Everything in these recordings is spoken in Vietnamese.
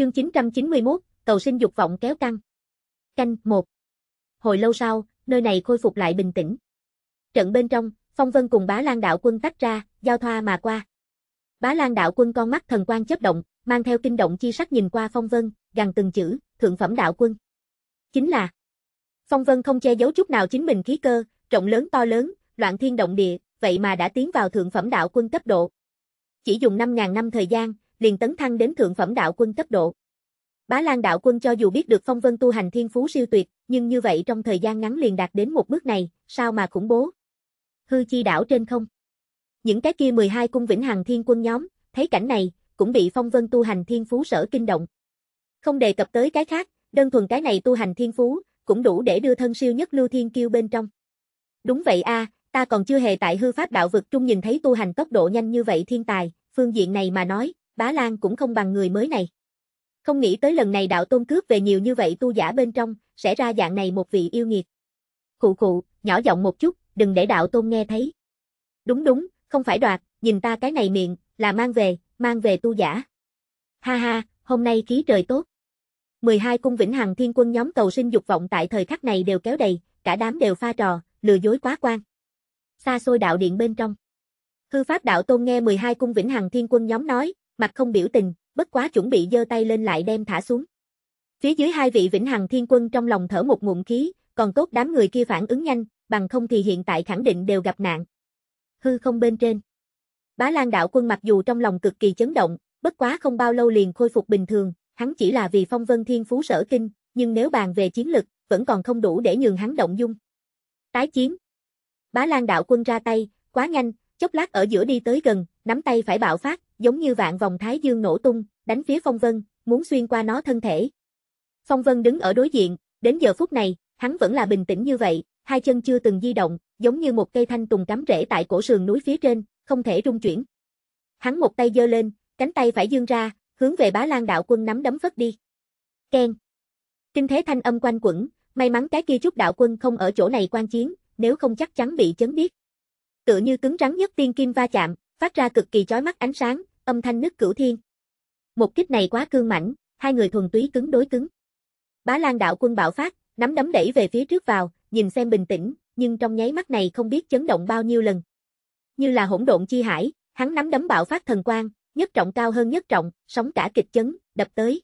Chương 991, cầu sinh dục vọng kéo căng. Canh 1. Hồi lâu sau, nơi này khôi phục lại bình tĩnh. Trận bên trong, Phong Vân cùng Bá Lan đạo quân tách ra, giao thoa mà qua. Bá Lan đạo quân con mắt thần quang chớp động, mang theo kinh động chi sắc nhìn qua Phong Vân, gằn từng chữ, thượng phẩm đạo quân. Chính là Phong Vân không che giấu chút nào chính mình khí cơ, rộng lớn to lớn, loạn thiên động địa, vậy mà đã tiến vào thượng phẩm đạo quân cấp độ. Chỉ dùng 5.000 năm thời gian, liền tấn thăng đến thượng phẩm đạo quân cấp độ. Bá Lan đạo quân cho dù biết được Phong Vân tu hành thiên phú siêu tuyệt, nhưng như vậy trong thời gian ngắn liền đạt đến một bước này, sao mà khủng bố. Hư chi đảo trên không. Những cái kia 12 cung vĩnh hằng thiên quân nhóm, thấy cảnh này, cũng bị Phong Vân tu hành thiên phú sở kinh động. Không đề cập tới cái khác, đơn thuần cái này tu hành thiên phú, cũng đủ để đưa thân siêu nhất lưu thiên kiêu bên trong. Đúng vậy a, ta còn chưa hề tại hư pháp đạo vực trung nhìn thấy tu hành tốc độ nhanh như vậy thiên tài, phương diện này mà nói, Bá Lan cũng không bằng người mới này. Không nghĩ tới lần này đạo tôn cướp về nhiều như vậy tu giả bên trong, sẽ ra dạng này một vị yêu nghiệt. Khụ khụ, nhỏ giọng một chút, đừng để đạo tôn nghe thấy. Đúng đúng, không phải đoạt, nhìn ta cái này miệng, là mang về, mang về tu giả. Ha ha, hôm nay khí trời tốt. 12 cung vĩnh hằng thiên quân nhóm cầu sinh dục vọng tại thời khắc này đều kéo đầy, cả đám đều pha trò, lừa dối quá quan. Xa xôi đạo điện bên trong. Hư pháp đạo tôn nghe 12 cung vĩnh hằng thiên quân nhóm nói, mặt không biểu tình, bất quá chuẩn bị giơ tay lên lại đem thả xuống. Phía dưới hai vị vĩnh hằng thiên quân trong lòng thở một ngụm khí, còn tốt đám người kia phản ứng nhanh, bằng không thì hiện tại khẳng định đều gặp nạn. Hư không bên trên. Bá Lan đạo quân mặc dù trong lòng cực kỳ chấn động, bất quá không bao lâu liền khôi phục bình thường, hắn chỉ là vì phong vân thiên phú sở kinh, nhưng nếu bàn về chiến lực, vẫn còn không đủ để nhường hắn động dung. Tái chiến. Bá Lan đạo quân ra tay, quá nhanh, chốc lát ở giữa đi tới gần, nắm tay phải bạo phát, giống như vạn vòng thái dương nổ tung, đánh phía Phong Vân, muốn xuyên qua nó thân thể. Phong Vân đứng ở đối diện, đến giờ phút này, hắn vẫn là bình tĩnh như vậy, hai chân chưa từng di động, giống như một cây thanh tùng cắm rễ tại cổ sườn núi phía trên, không thể rung chuyển. Hắn một tay giơ lên, cánh tay phải dương ra, hướng về Bá Lan đạo quân nắm đấm phất đi. Keng. Kinh thế thanh âm quanh quẩn, may mắn cái kia chút đạo quân không ở chỗ này quan chiến, nếu không chắc chắn bị chấn biết. Tựa như cứng rắn nhất tiên kim va chạm, phát ra cực kỳ chói mắt ánh sáng, âm thanh nứt cửu thiên. Một kích này quá cương mãnh, hai người thuần túy cứng đối cứng. Bá Lan đạo quân bạo phát, nắm đấm đẩy về phía trước vào, nhìn xem bình tĩnh, nhưng trong nháy mắt này không biết chấn động bao nhiêu lần. Như là hỗn độn chi hải, hắn nắm đấm bạo phát thần quang, nhất trọng cao hơn nhất trọng, sóng cả kịch chấn, đập tới.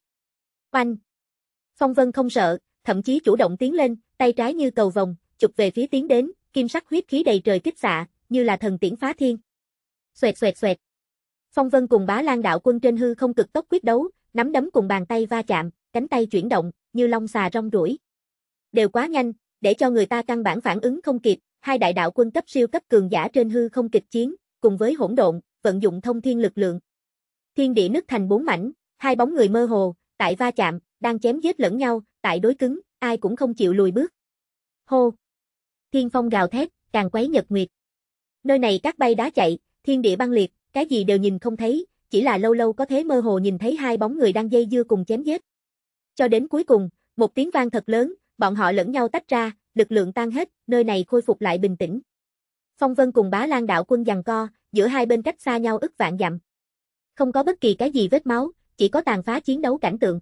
Oanh! Phong Vân không sợ, thậm chí chủ động tiến lên, tay trái như cầu vòng, chụp về phía tiến đến, kim sắc huyết khí đầy trời kích xạ, như là thần tiễn phá thiên. Xoẹt xoẹt xoẹt. Phong Vân cùng Bá Lan đạo quân trên hư không cực tốc quyết đấu, nắm đấm cùng bàn tay va chạm, cánh tay chuyển động, như long xà rong rủi, Đều quá nhanh, để cho người ta căn bản phản ứng không kịp, hai đại đạo quân cấp siêu cấp cường giả trên hư không kịch chiến, cùng với hỗn độn, vận dụng thông thiên lực lượng. Thiên địa nứt thành bốn mảnh, hai bóng người mơ hồ, tại va chạm, đang chém giết lẫn nhau, tại đối cứng, ai cũng không chịu lùi bước. Hô! Thiên phong gào thét, càng quấy nhật nguyệt. Nơi này các bay đá chạy, thiên địa băng liệt, cái gì đều nhìn không thấy, chỉ là lâu lâu có thế mơ hồ nhìn thấy hai bóng người đang dây dưa cùng chém giết. Cho đến cuối cùng, một tiếng vang thật lớn, bọn họ lẫn nhau tách ra, lực lượng tan hết, nơi này khôi phục lại bình tĩnh. Phong Vân cùng Bá Lan đạo quân giằng co, giữa hai bên cách xa nhau ức vạn dặm. Không có bất kỳ cái gì vết máu, chỉ có tàn phá chiến đấu cảnh tượng.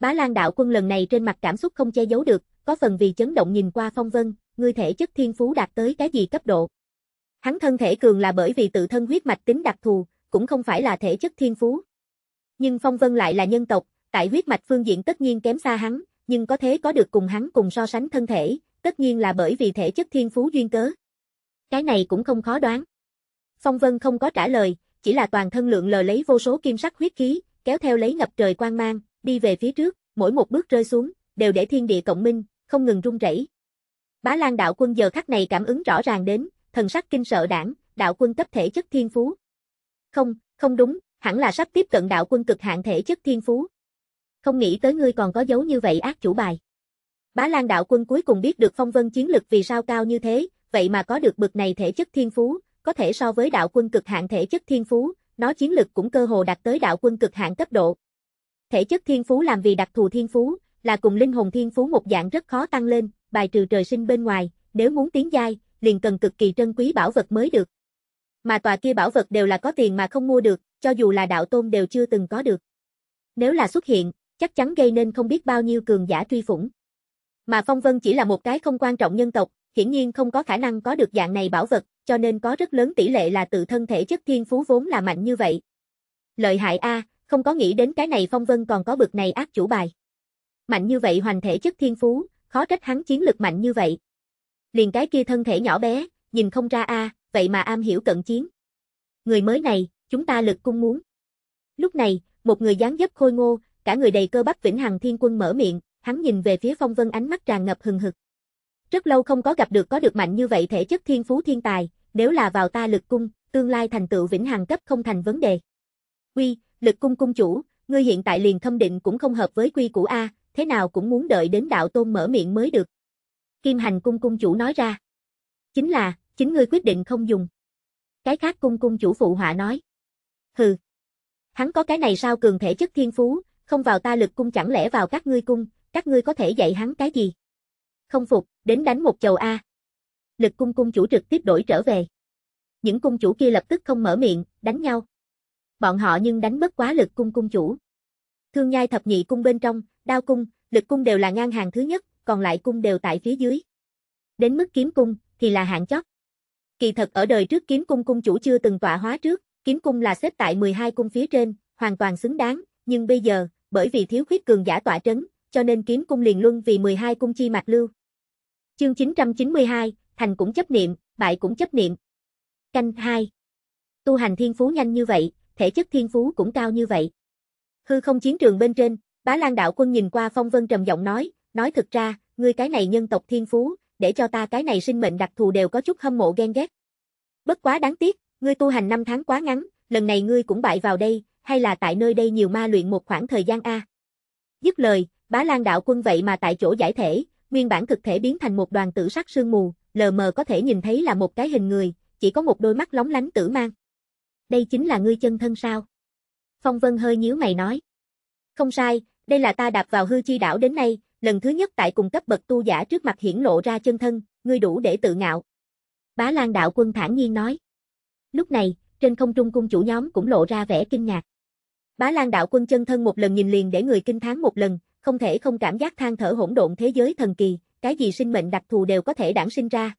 Bá Lan đạo quân lần này trên mặt cảm xúc không che giấu được, có phần vì chấn động nhìn qua Phong Vân, ngươi thể chất thiên phú đạt tới cái gì cấp độ. Hắn thân thể cường là bởi vì tự thân huyết mạch tính đặc thù, cũng không phải là thể chất thiên phú. Nhưng Phong Vân lại là nhân tộc, tại huyết mạch phương diện tất nhiên kém xa hắn, nhưng có thế có được cùng hắn cùng so sánh thân thể, tất nhiên là bởi vì thể chất thiên phú duyên cớ. Cái này cũng không khó đoán. Phong Vân không có trả lời, chỉ là toàn thân lượng lờ lấy vô số kim sắc huyết khí, kéo theo lấy ngập trời quang mang, đi về phía trước, mỗi một bước rơi xuống, đều để thiên địa cộng minh, không ngừng rung rẩy. Bá Lan đạo quân giờ khắc này cảm ứng rõ ràng đến, thần sắc kinh sợ đảng, đạo quân cấp thể chất thiên phú. Không, không đúng, hẳn là sắp tiếp cận đạo quân cực hạn thể chất thiên phú. Không nghĩ tới ngươi còn có dấu như vậy ác chủ bài. Bá Lan đạo quân cuối cùng biết được phong vân chiến lực vì sao cao như thế, vậy mà có được bực này thể chất thiên phú, có thể so với đạo quân cực hạn thể chất thiên phú, nó chiến lực cũng cơ hồ đạt tới đạo quân cực hạn cấp độ. Thể chất thiên phú làm vì đặc thù thiên phú, là cùng linh hồn thiên phú một dạng rất khó tăng lên, bài trừ trời sinh bên ngoài, nếu muốn tiến giai, liền cần cực kỳ trân quý bảo vật mới được. Mà tòa kia bảo vật đều là có tiền mà không mua được, cho dù là đạo tôn đều chưa từng có được. Nếu là xuất hiện, chắc chắn gây nên không biết bao nhiêu cường giả truy phủng. Mà Phong Vân chỉ là một cái không quan trọng nhân tộc, hiển nhiên không có khả năng có được dạng này bảo vật, cho nên có rất lớn tỷ lệ là tự thân thể chất thiên phú vốn là mạnh như vậy. Lợi hại a, không có nghĩ đến cái này Phong Vân còn có bực này ác chủ bài. Mạnh như vậy hoành thể chất thiên phú, khó trách hắn chiến lực mạnh như vậy. Liền cái kia thân thể nhỏ bé, nhìn không ra a, vậy mà am hiểu cận chiến. Người mới này, chúng ta lực cung muốn. Lúc này, một người dáng dấp khôi ngô, cả người đầy cơ bắp Vĩnh Hằng Thiên Quân mở miệng, hắn nhìn về phía Phong Vân ánh mắt tràn ngập hừng hực. Rất lâu không có gặp được có được mạnh như vậy thể chất thiên phú thiên tài, nếu là vào ta lực cung, tương lai thành tựu Vĩnh Hằng cấp không thành vấn đề. Quy, lực cung cung chủ, ngươi hiện tại liền thâm định cũng không hợp với quy của a, thế nào cũng muốn đợi đến đạo tôn mở miệng mới được. Kim Hành cung cung chủ nói ra. Chính là, chính ngươi quyết định không dùng. Cái khác cung cung chủ phụ họa nói. Hừ. Hắn có cái này sao cường thể chất thiên phú, không vào ta lực cung chẳng lẽ vào các ngươi cung, các ngươi có thể dạy hắn cái gì? Không phục, đến đánh một chầu A. Lực cung cung chủ trực tiếp đổi trở về. Những cung chủ kia lập tức không mở miệng, đánh nhau. Bọn họ nhưng đánh mất quá lực cung cung chủ. Thương nhai thập nhị cung bên trong, đao cung, lực cung đều là ngang hàng thứ nhất, còn lại cung đều tại phía dưới. Đến mức kiếm cung, thì là hạng chót. Kỳ thật ở đời trước kiếm cung cung chủ chưa từng tọa hóa trước, kiếm cung là xếp tại 12 cung phía trên, hoàn toàn xứng đáng, nhưng bây giờ, bởi vì thiếu khuyết cường giả tọa trấn, cho nên kiếm cung liền luân vì 12 cung chi mạch lưu. Chương 992, thành cũng chấp niệm, bại cũng chấp niệm. Canh 2. Tu hành thiên phú nhanh như vậy, thể chất thiên phú cũng cao như vậy. Hư không chiến trường bên trên, Bá Lan đạo quân nhìn qua Phong Vân trầm giọng nói, nói thực ra, ngươi cái này nhân tộc thiên phú, để cho ta cái này sinh mệnh đặc thù đều có chút hâm mộ ghen ghét. Bất quá đáng tiếc, ngươi tu hành năm tháng quá ngắn, lần này ngươi cũng bại vào đây, hay là tại nơi đây nhiều ma luyện một khoảng thời gian a. Dứt lời, Bá Lan đạo quân vậy mà tại chỗ giải thể, nguyên bản thực thể biến thành một đoàn tử sắc sương mù, lờ mờ có thể nhìn thấy là một cái hình người, chỉ có một đôi mắt lóng lánh tử mang. Đây chính là ngươi chân thân sao? Phong Vân hơi nhíu mày nói. Không sai, đây là ta đạp vào hư chi đảo đến nay, lần thứ nhất tại cùng cấp bậc tu giả trước mặt hiển lộ ra chân thân, ngươi đủ để tự ngạo. Bá Lan đạo quân thản nhiên nói. Lúc này, trên không trung cung chủ nhóm cũng lộ ra vẻ kinh ngạc. Bá Lan đạo quân chân thân một lần nhìn liền để người kinh thán một lần, không thể không cảm giác than thở hỗn độn thế giới thần kỳ, cái gì sinh mệnh đặc thù đều có thể đản sinh ra.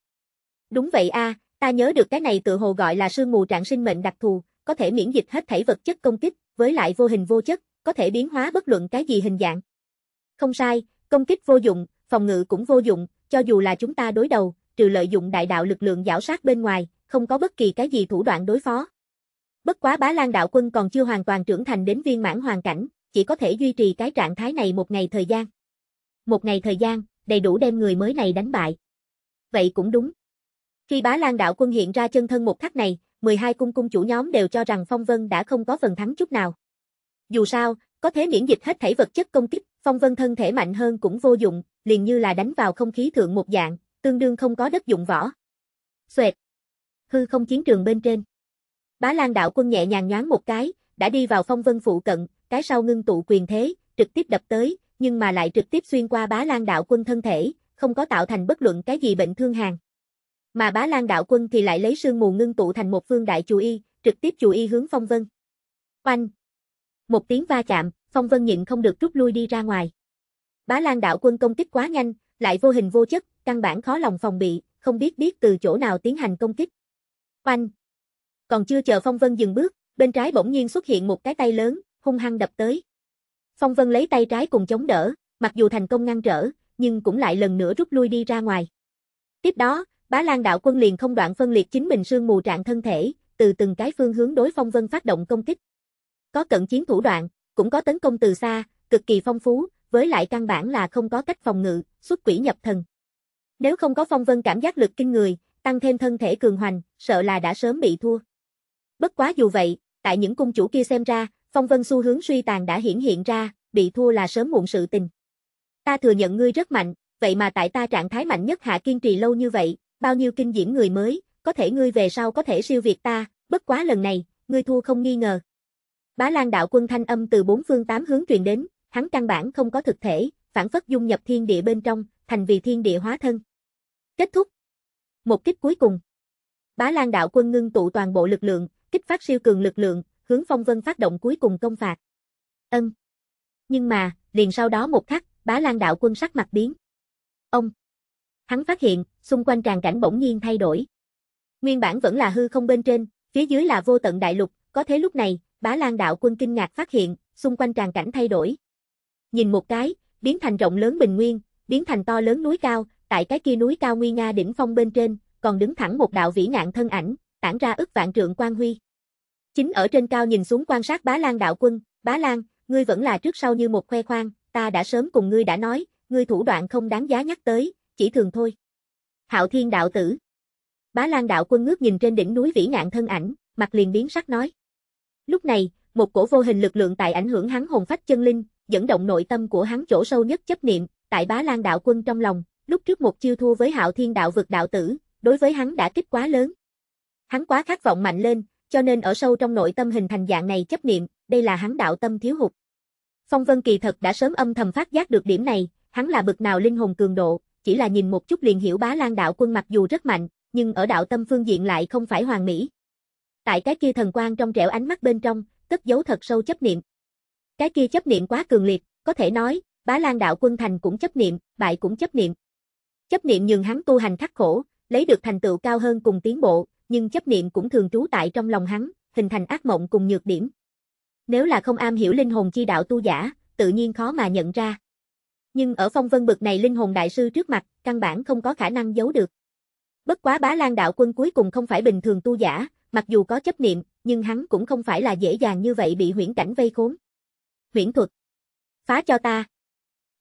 Đúng vậy a, ta nhớ được cái này tự hồ gọi là sương mù trạng sinh mệnh đặc thù, có thể miễn dịch hết thảy vật chất công kích, với lại vô hình vô chất, có thể biến hóa bất luận cái gì hình dạng. Không sai, Công kích vô dụng, phòng ngự cũng vô dụng, cho dù là chúng ta đối đầu, trừ lợi dụng đại đạo lực lượng giảo sát bên ngoài, không có bất kỳ cái gì thủ đoạn đối phó. Bất quá Bá Lan đạo quân còn chưa hoàn toàn trưởng thành đến viên mãn hoàn cảnh, chỉ có thể duy trì cái trạng thái này một ngày thời gian. Một ngày thời gian, đầy đủ đem người mới này đánh bại. Vậy cũng đúng. Khi Bá Lan đạo quân hiện ra chân thân một khắc này, 12 cung cung chủ nhóm đều cho rằng Phong Vân đã không có phần thắng chút nào. Dù sao, có thế miễn dịch hết thảy vật chất công kích, Phong vân thân thể mạnh hơn cũng vô dụng, liền như là đánh vào không khí thượng một dạng, tương đương không có đất dụng võ. Xoẹt. Hư không chiến trường bên trên. Bá Lan đạo quân nhẹ nhàng nhoáng một cái, đã đi vào phong vân phụ cận, cái sau ngưng tụ quyền thế, trực tiếp đập tới, nhưng mà lại trực tiếp xuyên qua Bá Lan đạo quân thân thể, không có tạo thành bất luận cái gì bệnh thương hàng Mà Bá Lan đạo quân thì lại lấy sương mù ngưng tụ thành một phương đại chủ y, trực tiếp chủ y hướng phong vân. Oanh! Một tiếng va chạm, Phong Vân nhịn không được rút lui đi ra ngoài. Bá Lan đạo quân công kích quá nhanh, lại vô hình vô chất, căn bản khó lòng phòng bị, không biết biết từ chỗ nào tiến hành công kích. Oanh! Còn chưa chờ Phong Vân dừng bước, bên trái bỗng nhiên xuất hiện một cái tay lớn, hung hăng đập tới. Phong Vân lấy tay trái cùng chống đỡ, mặc dù thành công ngăn trở, nhưng cũng lại lần nữa rút lui đi ra ngoài. Tiếp đó, Bá Lan đạo quân liền không đoạn phân liệt chính mình sương mù trạng thân thể, từ từng cái phương hướng đối Phong Vân phát động công kích. Có cận chiến thủ đoạn, cũng có tấn công từ xa, cực kỳ phong phú, với lại căn bản là không có cách phòng ngự, xuất quỷ nhập thần. Nếu không có phong vân cảm giác lực kinh người, tăng thêm thân thể cường hoành, sợ là đã sớm bị thua. Bất quá dù vậy, tại những cung chủ kia xem ra, phong vân xu hướng suy tàn đã hiển hiện ra, bị thua là sớm muộn sự tình. Ta thừa nhận ngươi rất mạnh, vậy mà tại ta trạng thái mạnh nhất hạ kiên trì lâu như vậy, bao nhiêu kinh diễm người mới, có thể ngươi về sau có thể siêu việt ta, bất quá lần này, ngươi thua không nghi ngờ. Bá Lan đạo quân thanh âm từ bốn phương tám hướng truyền đến, hắn căn bản không có thực thể, phản phất dung nhập thiên địa bên trong, thành vì thiên địa hóa thân. Kết thúc. Một kích cuối cùng. Bá Lan đạo quân ngưng tụ toàn bộ lực lượng, kích phát siêu cường lực lượng, hướng Phong Vân phát động cuối cùng công phạt. Ân. Nhưng mà, liền sau đó một khắc, Bá Lan đạo quân sắc mặt biến. Ông. Hắn phát hiện, xung quanh tràn cảnh bỗng nhiên thay đổi. Nguyên bản vẫn là hư không bên trên, phía dưới là vô tận đại lục, có thế lúc này, Bá Lan đạo quân kinh ngạc phát hiện, xung quanh tràn cảnh thay đổi. Nhìn một cái, biến thành rộng lớn bình nguyên, biến thành to lớn núi cao, tại cái kia núi cao nguy nga đỉnh phong bên trên, còn đứng thẳng một đạo vĩ ngạn thân ảnh, tản ra ức vạn trượng quang huy. Chính ở trên cao nhìn xuống quan sát Bá Lan đạo quân, Bá Lan, ngươi vẫn là trước sau như một khoe khoang, ta đã sớm cùng ngươi đã nói, ngươi thủ đoạn không đáng giá nhắc tới, chỉ thường thôi. Hạo Thiên đạo tử. Bá Lan đạo quân ngước nhìn trên đỉnh núi vĩ ngạn thân ảnh, mặt liền biến sắc nói. Lúc này, một cổ vô hình lực lượng tại ảnh hưởng hắn hồn phách chân linh, dẫn động nội tâm của hắn chỗ sâu nhất chấp niệm, tại Bá Lan đạo quân trong lòng, lúc trước một chiêu thua với Hạo Thiên đạo vực đạo tử, đối với hắn đã kích quá lớn. Hắn quá khát vọng mạnh lên, cho nên ở sâu trong nội tâm hình thành dạng này chấp niệm, đây là hắn đạo tâm thiếu hụt. Phong Vân kỳ thật đã sớm âm thầm phát giác được điểm này, hắn là bực nào linh hồn cường độ, chỉ là nhìn một chút liền hiểu Bá Lan đạo quân mặc dù rất mạnh, nhưng ở đạo tâm phương diện lại không phải hoàn mỹ, Tại cái kia thần quang trong trẻo ánh mắt bên trong, cất giấu thật sâu chấp niệm. Cái kia chấp niệm quá cường liệt, có thể nói, Bá Lan đạo quân thành cũng chấp niệm, bại cũng chấp niệm. Chấp niệm nhường hắn tu hành khắc khổ, lấy được thành tựu cao hơn cùng tiến bộ, nhưng chấp niệm cũng thường trú tại trong lòng hắn, hình thành ác mộng cùng nhược điểm. Nếu là không am hiểu linh hồn chi đạo tu giả, tự nhiên khó mà nhận ra. Nhưng ở phong vân bực này linh hồn đại sư trước mặt, căn bản không có khả năng giấu được. Bất quá bá lan đạo quân cuối cùng không phải bình thường tu giả, Mặc dù có chấp niệm, nhưng hắn cũng không phải là dễ dàng như vậy bị huyễn cảnh vây khốn. Huyễn thuật. Phá cho ta.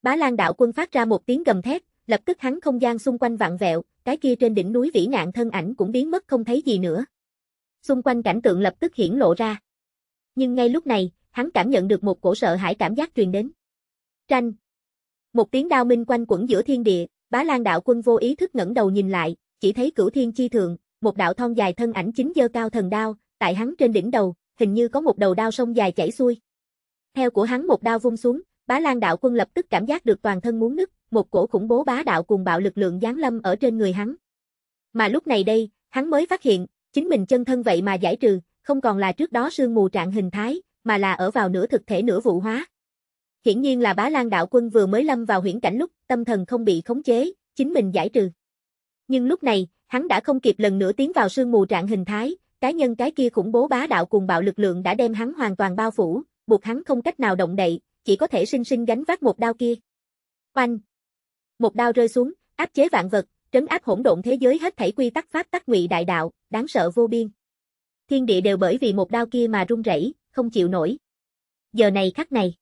Bá Lan đạo quân phát ra một tiếng gầm thét, lập tức hắn không gian xung quanh vặn vẹo, cái kia trên đỉnh núi vĩ nạn thân ảnh cũng biến mất không thấy gì nữa. Xung quanh cảnh tượng lập tức hiển lộ ra. Nhưng ngay lúc này, hắn cảm nhận được một cổ sợ hãi cảm giác truyền đến. Tranh. Một tiếng đao minh quanh quẩn giữa thiên địa, Bá Lan đạo quân vô ý thức ngẩng đầu nhìn lại, chỉ thấy cửu thiên chi thượng, một đạo thon dài thân ảnh chính dơ cao thần đao, tại hắn trên đỉnh đầu, hình như có một đầu đao sông dài chảy xuôi. Theo của hắn một đao vung xuống, Bá Lan đạo quân lập tức cảm giác được toàn thân muốn nứt, một cổ khủng bố bá đạo cùng bạo lực lượng giáng lâm ở trên người hắn. Mà lúc này đây, hắn mới phát hiện, chính mình chân thân vậy mà giải trừ, không còn là trước đó sương mù trạng hình thái, mà là ở vào nửa thực thể nửa vụ hóa. Hiển nhiên là Bá Lan đạo quân vừa mới lâm vào huyễn cảnh lúc, tâm thần không bị khống chế, chính mình giải trừ. Nhưng lúc này, hắn đã không kịp lần nữa tiến vào sương mù trạng hình thái, cái nhân cái kia khủng bố bá đạo cùng bạo lực lượng đã đem hắn hoàn toàn bao phủ, buộc hắn không cách nào động đậy, chỉ có thể sinh sinh gánh vác một đao kia. Oanh! Một đao rơi xuống, áp chế vạn vật, trấn áp hỗn độn thế giới hết thảy quy tắc pháp tắc ngụy đại đạo, đáng sợ vô biên. Thiên địa đều bởi vì một đao kia mà rung rẩy, không chịu nổi. Giờ này khắc này,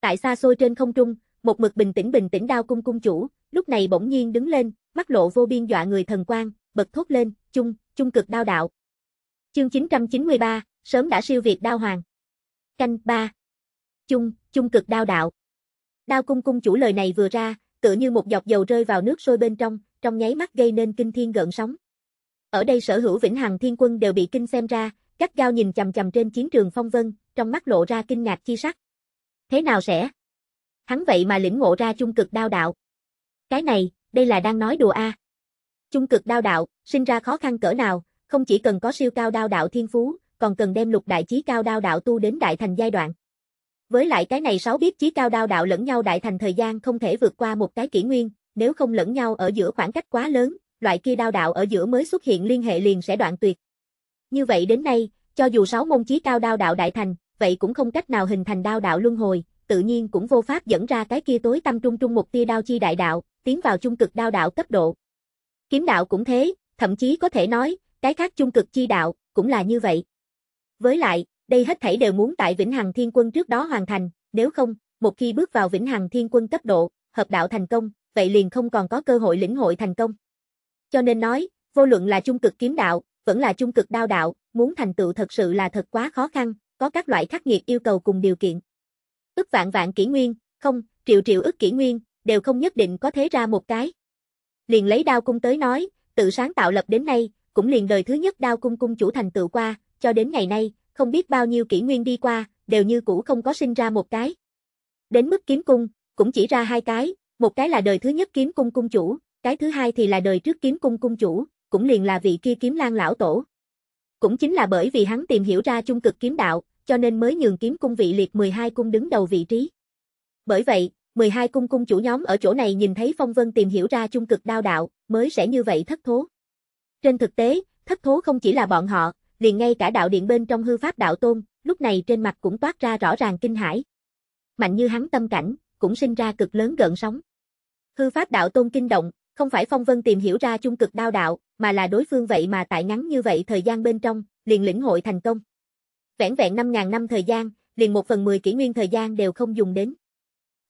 tại xa xôi trên không trung, một mực bình tĩnh bình tĩnh đao cung cung chủ, lúc này bỗng nhiên đứng lên, mắt lộ vô biên dọa người thần quan, bật thốt lên, chung, chung cực đao đạo. Chương 993, sớm đã siêu việt đao hoàng. Canh 3. Chung, chung cực đao đạo. Đao cung cung chủ lời này vừa ra, tựa như một giọt dầu rơi vào nước sôi bên trong, trong nháy mắt gây nên kinh thiên gợn sóng. Ở đây sở hữu Vĩnh Hằng Thiên Quân đều bị kinh xem ra, các gao nhìn chầm chầm trên chiến trường phong vân, trong mắt lộ ra kinh ngạc chi sắc. Thế nào sẽ? Hắn vậy mà lĩnh ngộ ra chung cực đao đạo. Cái này, đây là đang nói đùa a. À. Trung cực đao đạo, sinh ra khó khăn cỡ nào, không chỉ cần có siêu cao đao đạo thiên phú, còn cần đem lục đại chí cao đao đạo tu đến đại thành giai đoạn. Với lại cái này sáu biết chí cao đao đạo lẫn nhau đại thành thời gian không thể vượt qua một cái kỷ nguyên, nếu không lẫn nhau ở giữa khoảng cách quá lớn, loại kia đao đạo ở giữa mới xuất hiện liên hệ liền sẽ đoạn tuyệt. Như vậy đến nay, cho dù sáu môn chí cao đao đạo đại thành, vậy cũng không cách nào hình thành đao đạo luân hồi, tự nhiên cũng vô pháp dẫn ra cái kia tối tâm trung trung một tia đao chi đại đạo, tiến vào chung cực đao đạo cấp độ. Kiếm đạo cũng thế, thậm chí có thể nói, cái khác chung cực chi đạo, cũng là như vậy. Với lại, đây hết thảy đều muốn tại Vĩnh Hằng Thiên Quân trước đó hoàn thành, nếu không, một khi bước vào Vĩnh Hằng Thiên Quân cấp độ, hợp đạo thành công, vậy liền không còn có cơ hội lĩnh hội thành công. Cho nên nói, vô luận là trung cực kiếm đạo, vẫn là trung cực đao đạo, muốn thành tựu thật sự là thật quá khó khăn, có các loại khắc nghiệt yêu cầu cùng điều kiện. Ước vạn vạn kỷ nguyên, không, triệu triệu ức kỷ nguyên, đều không nhất định có thế ra một cái. Liền lấy đao cung tới nói, tự sáng tạo lập đến nay, cũng liền đời thứ nhất đao cung cung chủ thành tựu qua, cho đến ngày nay, không biết bao nhiêu kỷ nguyên đi qua, đều như cũ không có sinh ra một cái. Đến mức kiếm cung, cũng chỉ ra hai cái, một cái là đời thứ nhất kiếm cung cung chủ, cái thứ hai thì là đời trước kiếm cung cung chủ, cũng liền là vị kia kiếm lang lão tổ. Cũng chính là bởi vì hắn tìm hiểu ra trung cực kiếm đạo, cho nên mới nhường kiếm cung vị liệt 12 cung đứng đầu vị trí. Bởi vậy, 12 cung cung chủ nhóm ở chỗ này nhìn thấy Phong Vân tìm hiểu ra chung cực đao đạo, mới sẽ như vậy thất thố. Trên thực tế, thất thố không chỉ là bọn họ, liền ngay cả đạo điện bên trong hư pháp đạo tôn, lúc này trên mặt cũng toát ra rõ ràng kinh hãi. Mạnh như hắn tâm cảnh, cũng sinh ra cực lớn gợn sóng. Hư pháp đạo tôn kinh động, không phải Phong Vân tìm hiểu ra chung cực đao đạo, mà là đối phương vậy mà tại ngắn như vậy thời gian bên trong, liền lĩnh hội thành công. vẹn vẹn 5.000 năm thời gian, liền một phần 10 kỷ nguyên thời gian đều không dùng đến.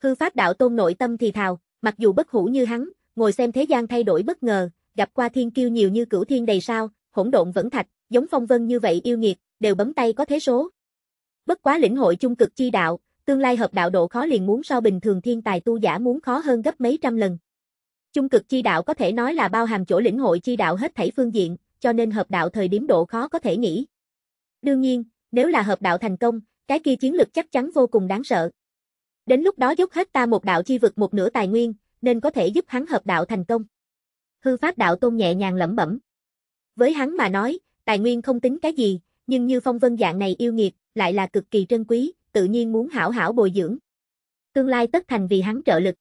Hư Pháp Đạo Tôn nội tâm thì thào, mặc dù bất hủ như hắn, ngồi xem thế gian thay đổi bất ngờ, gặp qua thiên kiêu nhiều như cửu thiên đầy sao, hỗn độn vẫn thạch, giống phong vân như vậy yêu nghiệt, đều bấm tay có thế số. Bất quá lĩnh hội chung cực chi đạo, tương lai hợp đạo độ khó liền muốn so bình thường thiên tài tu giả muốn khó hơn gấp mấy trăm lần. Chung cực chi đạo có thể nói là bao hàm chỗ lĩnh hội chi đạo hết thảy phương diện, cho nên hợp đạo thời điểm độ khó có thể nghĩ. Đương nhiên, nếu là hợp đạo thành công, cái kia chiến lực chắc chắn vô cùng đáng sợ. Đến lúc đó dốc hết ta một đạo chi vực một nửa tài nguyên, nên có thể giúp hắn hợp đạo thành công. Hư Pháp Đạo Tôn nhẹ nhàng lẩm bẩm. Với hắn mà nói, tài nguyên không tính cái gì, nhưng như phong vân dạng này yêu nghiệt, lại là cực kỳ trân quý, tự nhiên muốn hảo hảo bồi dưỡng. Tương lai tất thành vì hắn trợ lực.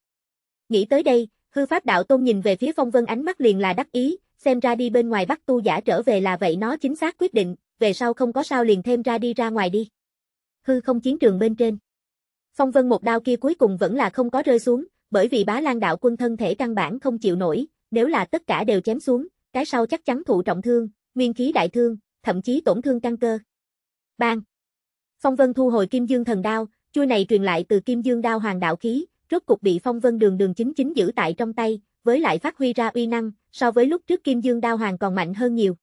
Nghĩ tới đây, hư pháp đạo tôn nhìn về phía phong vân ánh mắt liền là đắc ý, xem ra đi bên ngoài bắt tu giả trở về là vậy nó chính xác quyết định, về sau không có sao liền thêm ra đi ra ngoài đi. Hư không chiến trường bên trên. Phong vân một đao kia cuối cùng vẫn là không có rơi xuống, bởi vì bá lan đạo quân thân thể căn bản không chịu nổi, nếu là tất cả đều chém xuống, cái sau chắc chắn thụ trọng thương, nguyên khí đại thương, thậm chí tổn thương căn cơ. Bang! Phong vân thu hồi kim dương thần đao, chui này truyền lại từ kim dương đao hoàng đạo khí, rốt cục bị phong vân đường đường chính chính giữ tại trong tay, với lại phát huy ra uy năng, so với lúc trước kim dương đao hoàng còn mạnh hơn nhiều.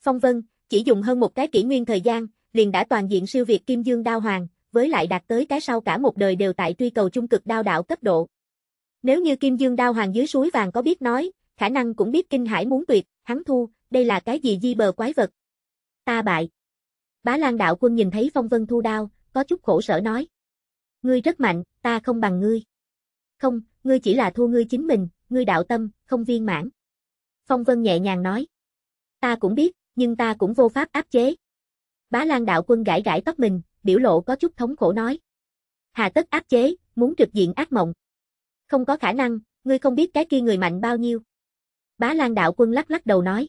Phong vân, chỉ dùng hơn một cái kỷ nguyên thời gian, liền đã toàn diện siêu việt kim dương đao hoàng, với lại đạt tới cái sau cả một đời đều tại truy cầu trung cực đao đạo cấp độ. Nếu như Kim Dương đao hoàng dưới suối vàng có biết nói, khả năng cũng biết kinh hải muốn tuyệt, hắn thu, đây là cái gì di bờ quái vật. Ta bại. Bá Lan đạo quân nhìn thấy Phong Vân thu đao, có chút khổ sở nói. Ngươi rất mạnh, ta không bằng ngươi. Không, ngươi chỉ là thua ngươi chính mình, ngươi đạo tâm, không viên mãn. Phong Vân nhẹ nhàng nói. Ta cũng biết, nhưng ta cũng vô pháp áp chế. Bá Lan đạo quân gãi gãi tóc mình, biểu lộ có chút thống khổ nói. Hà tất áp chế, muốn trực diện ác mộng. Không có khả năng, ngươi không biết cái kia người mạnh bao nhiêu. Bá Lan đạo quân lắc lắc đầu nói.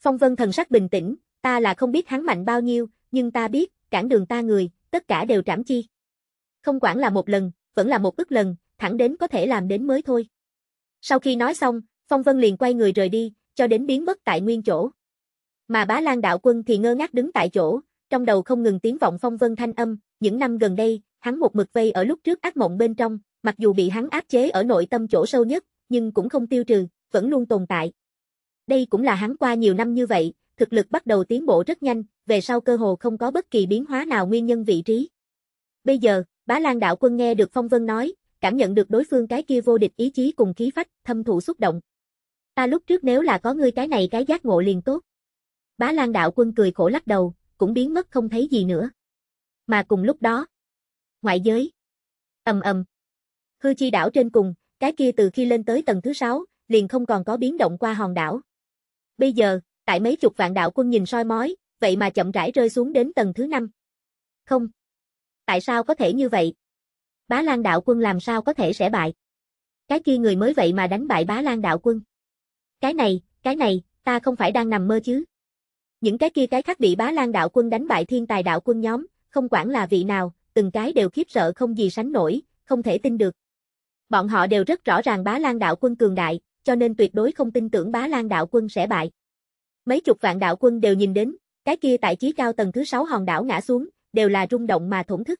Phong Vân thần sắc bình tĩnh, ta là không biết hắn mạnh bao nhiêu, nhưng ta biết, cản đường ta người, tất cả đều trảm chi. Không quản là một lần, vẫn là một ức lần, thẳng đến có thể làm đến mới thôi. Sau khi nói xong, Phong Vân liền quay người rời đi, cho đến biến mất tại nguyên chỗ. Mà Bá Lan đạo quân thì ngơ ngác đứng tại chỗ, trong đầu không ngừng tiếng vọng phong vân thanh âm, những năm gần đây, hắn một mực vây ở lúc trước ác mộng bên trong, mặc dù bị hắn áp chế ở nội tâm chỗ sâu nhất, nhưng cũng không tiêu trừ, vẫn luôn tồn tại. Đây cũng là hắn qua nhiều năm như vậy, thực lực bắt đầu tiến bộ rất nhanh, về sau cơ hồ không có bất kỳ biến hóa nào nguyên nhân vị trí. Bây giờ, Bá Lan đạo quân nghe được Phong Vân nói, cảm nhận được đối phương cái kia vô địch ý chí cùng khí phách, thâm thụ xúc động. Ta lúc trước nếu là có ngươi cái này cái giác ngộ liền tốt. Bá Lan đạo quân cười khổ lắc đầu, cũng biến mất không thấy gì nữa. Mà cùng lúc đó, ngoại giới, ầm ầm, hư chi đảo trên cùng, cái kia từ khi lên tới tầng thứ 6, liền không còn có biến động qua hòn đảo. Bây giờ, tại mấy chục vạn đạo quân nhìn soi mói, vậy mà chậm rãi rơi xuống đến tầng thứ 5. Không. Tại sao có thể như vậy? Bá Lan đạo quân làm sao có thể sẽ bại? Cái kia người mới vậy mà đánh bại Bá Lan đạo quân. Cái này, cái này, ta không phải đang nằm mơ chứ? Những cái kia cái khác bị bá lan đạo quân đánh bại thiên tài đạo quân nhóm, không quản là vị nào, từng cái đều khiếp sợ không gì sánh nổi, không thể tin được. Bọn họ đều rất rõ ràng bá lan đạo quân cường đại, cho nên tuyệt đối không tin tưởng bá lan đạo quân sẽ bại. Mấy chục vạn đạo quân đều nhìn đến, cái kia tại chí cao tầng thứ sáu hòn đảo ngã xuống, đều là rung động mà thổn thức.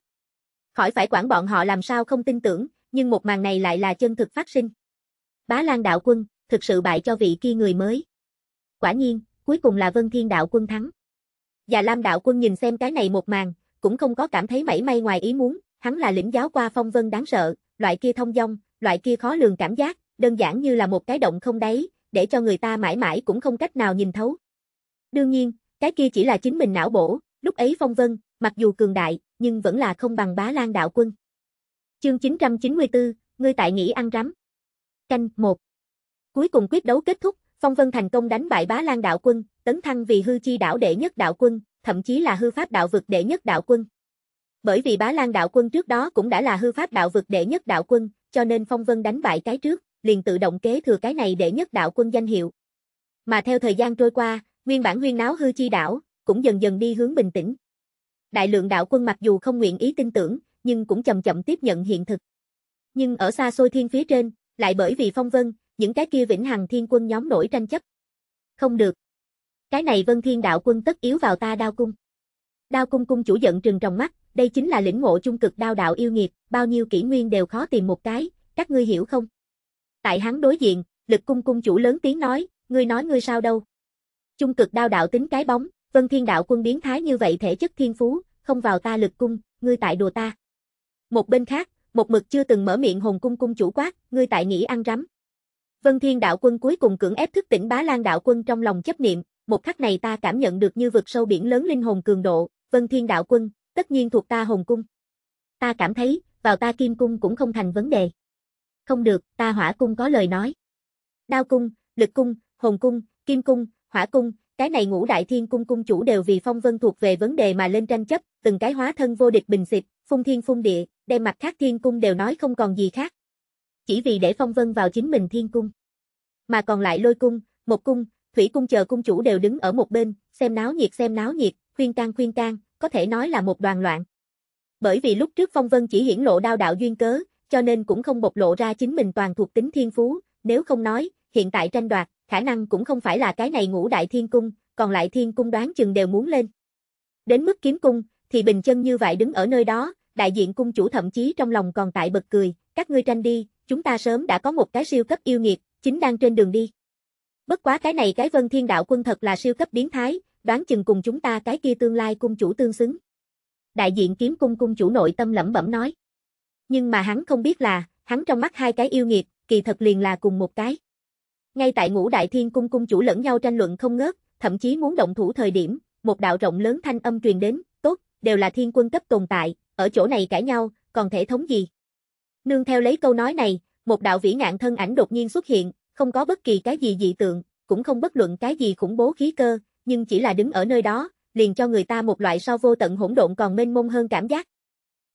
Khỏi phải quản bọn họ làm sao không tin tưởng, nhưng một màn này lại là chân thực phát sinh. Bá Lan đạo quân, thực sự bại cho vị kia người mới. Quả nhiên, cuối cùng là Vân Thiên Đạo Quân thắng. già Lam Đạo Quân nhìn xem cái này một màn, cũng không có cảm thấy mảy may ngoài ý muốn, hắn là lĩnh giáo qua phong vân đáng sợ, loại kia thông dong, loại kia khó lường cảm giác, đơn giản như là một cái động không đáy, để cho người ta mãi mãi cũng không cách nào nhìn thấu. Đương nhiên, cái kia chỉ là chính mình não bổ, lúc ấy phong vân, mặc dù cường đại, nhưng vẫn là không bằng bá lan đạo quân. Chương 994, ngươi tại nghĩ ăn rắm. Canh 1 Cuối cùng quyết đấu kết thúc, Phong Vân thành công đánh bại Bá Lan đạo quân, tấn thăng vì hư chi đạo đệ nhất đạo quân, thậm chí là hư pháp đạo vực đệ nhất đạo quân. Bởi vì Bá Lan đạo quân trước đó cũng đã là hư pháp đạo vực đệ nhất đạo quân, cho nên Phong Vân đánh bại cái trước, liền tự động kế thừa cái này đệ nhất đạo quân danh hiệu. Mà theo thời gian trôi qua, nguyên bản huyên náo hư chi đảo, cũng dần dần đi hướng bình tĩnh. Đại lượng đạo quân mặc dù không nguyện ý tin tưởng, nhưng cũng chậm chậm tiếp nhận hiện thực. Nhưng ở xa xôi thiên phía trên, lại bởi vì phong vân, những cái kia vĩnh hằng thiên quân nhóm nổi tranh chấp. Không được. Cái này vân thiên đạo quân tất yếu vào ta đao cung. Đao cung cung chủ giận trừng trong mắt, đây chính là lĩnh ngộ chung cực đao đạo yêu nghiệt, bao nhiêu kỷ nguyên đều khó tìm một cái, các ngươi hiểu không? Tại hắn đối diện, lực cung cung chủ lớn tiếng nói, ngươi nói ngươi sao đâu? Chung cực đao đạo tính cái bóng, vân thiên đạo quân biến thái như vậy thể chất thiên phú, không vào ta lực cung, ngươi tại đùa ta. Một bên khác, một mực chưa từng mở miệng hồn cung cung chủ quát, ngươi tại nghĩ ăn rắm. Vân Thiên đạo quân cuối cùng cưỡng ép thức tỉnh bá lan đạo quân trong lòng chấp niệm, một khắc này ta cảm nhận được như vực sâu biển lớn linh hồn cường độ, Vân Thiên đạo quân, tất nhiên thuộc ta Hồng cung. Ta cảm thấy, vào ta kim cung cũng không thành vấn đề. Không được, ta hỏa cung có lời nói. Đao cung, lực cung, Hồng cung, kim cung, hỏa cung, cái này ngũ đại thiên cung cung chủ đều vì phong vân thuộc về vấn đề mà lên tranh chấp, từng cái hóa thân vô địch bình xịt, phung thiên phung địa, đem mặt khác thiên cung đều nói không còn gì khác chỉ vì để phong vân vào chính mình thiên cung. Mà còn lại lôi cung, một cung, thủy cung chờ cung chủ đều đứng ở một bên, xem náo nhiệt xem náo nhiệt, khuyên can khuyên can, có thể nói là một đoàn loạn. Bởi vì lúc trước phong vân chỉ hiển lộ đao đạo duyên cớ, cho nên cũng không bộc lộ ra chính mình toàn thuộc tính thiên phú, nếu không nói, hiện tại tranh đoạt, khả năng cũng không phải là cái này ngũ đại thiên cung, còn lại thiên cung đoán chừng đều muốn lên. Đến mức kiếm cung, thì bình chân như vậy đứng ở nơi đó, đại diện cung chủ thậm chí trong lòng còn tại bật cười, các ngươi tranh đi, chúng ta sớm đã có một cái siêu cấp yêu nghiệt, chính đang trên đường đi. Bất quá cái này cái vân thiên đạo quân thật là siêu cấp biến thái, đoán chừng cùng chúng ta cái kia tương lai cung chủ tương xứng. Đại diện kiếm cung cung chủ nội tâm lẩm bẩm nói. Nhưng mà hắn không biết là, hắn trong mắt hai cái yêu nghiệt, kỳ thật liền là cùng một cái. Ngay tại ngũ đại thiên cung cung chủ lẫn nhau tranh luận không ngớt, thậm chí muốn động thủ thời điểm, một đạo rộng lớn thanh âm truyền đến, tốt, đều là thiên quân cấp tồn tại, ở chỗ này cãi nhau, còn thể thống gì? Nương theo lấy câu nói này, một đạo vĩ ngạn thân ảnh đột nhiên xuất hiện, không có bất kỳ cái gì dị tượng, cũng không bất luận cái gì khủng bố khí cơ, nhưng chỉ là đứng ở nơi đó, liền cho người ta một loại so vô tận hỗn độn còn mênh mông hơn cảm giác.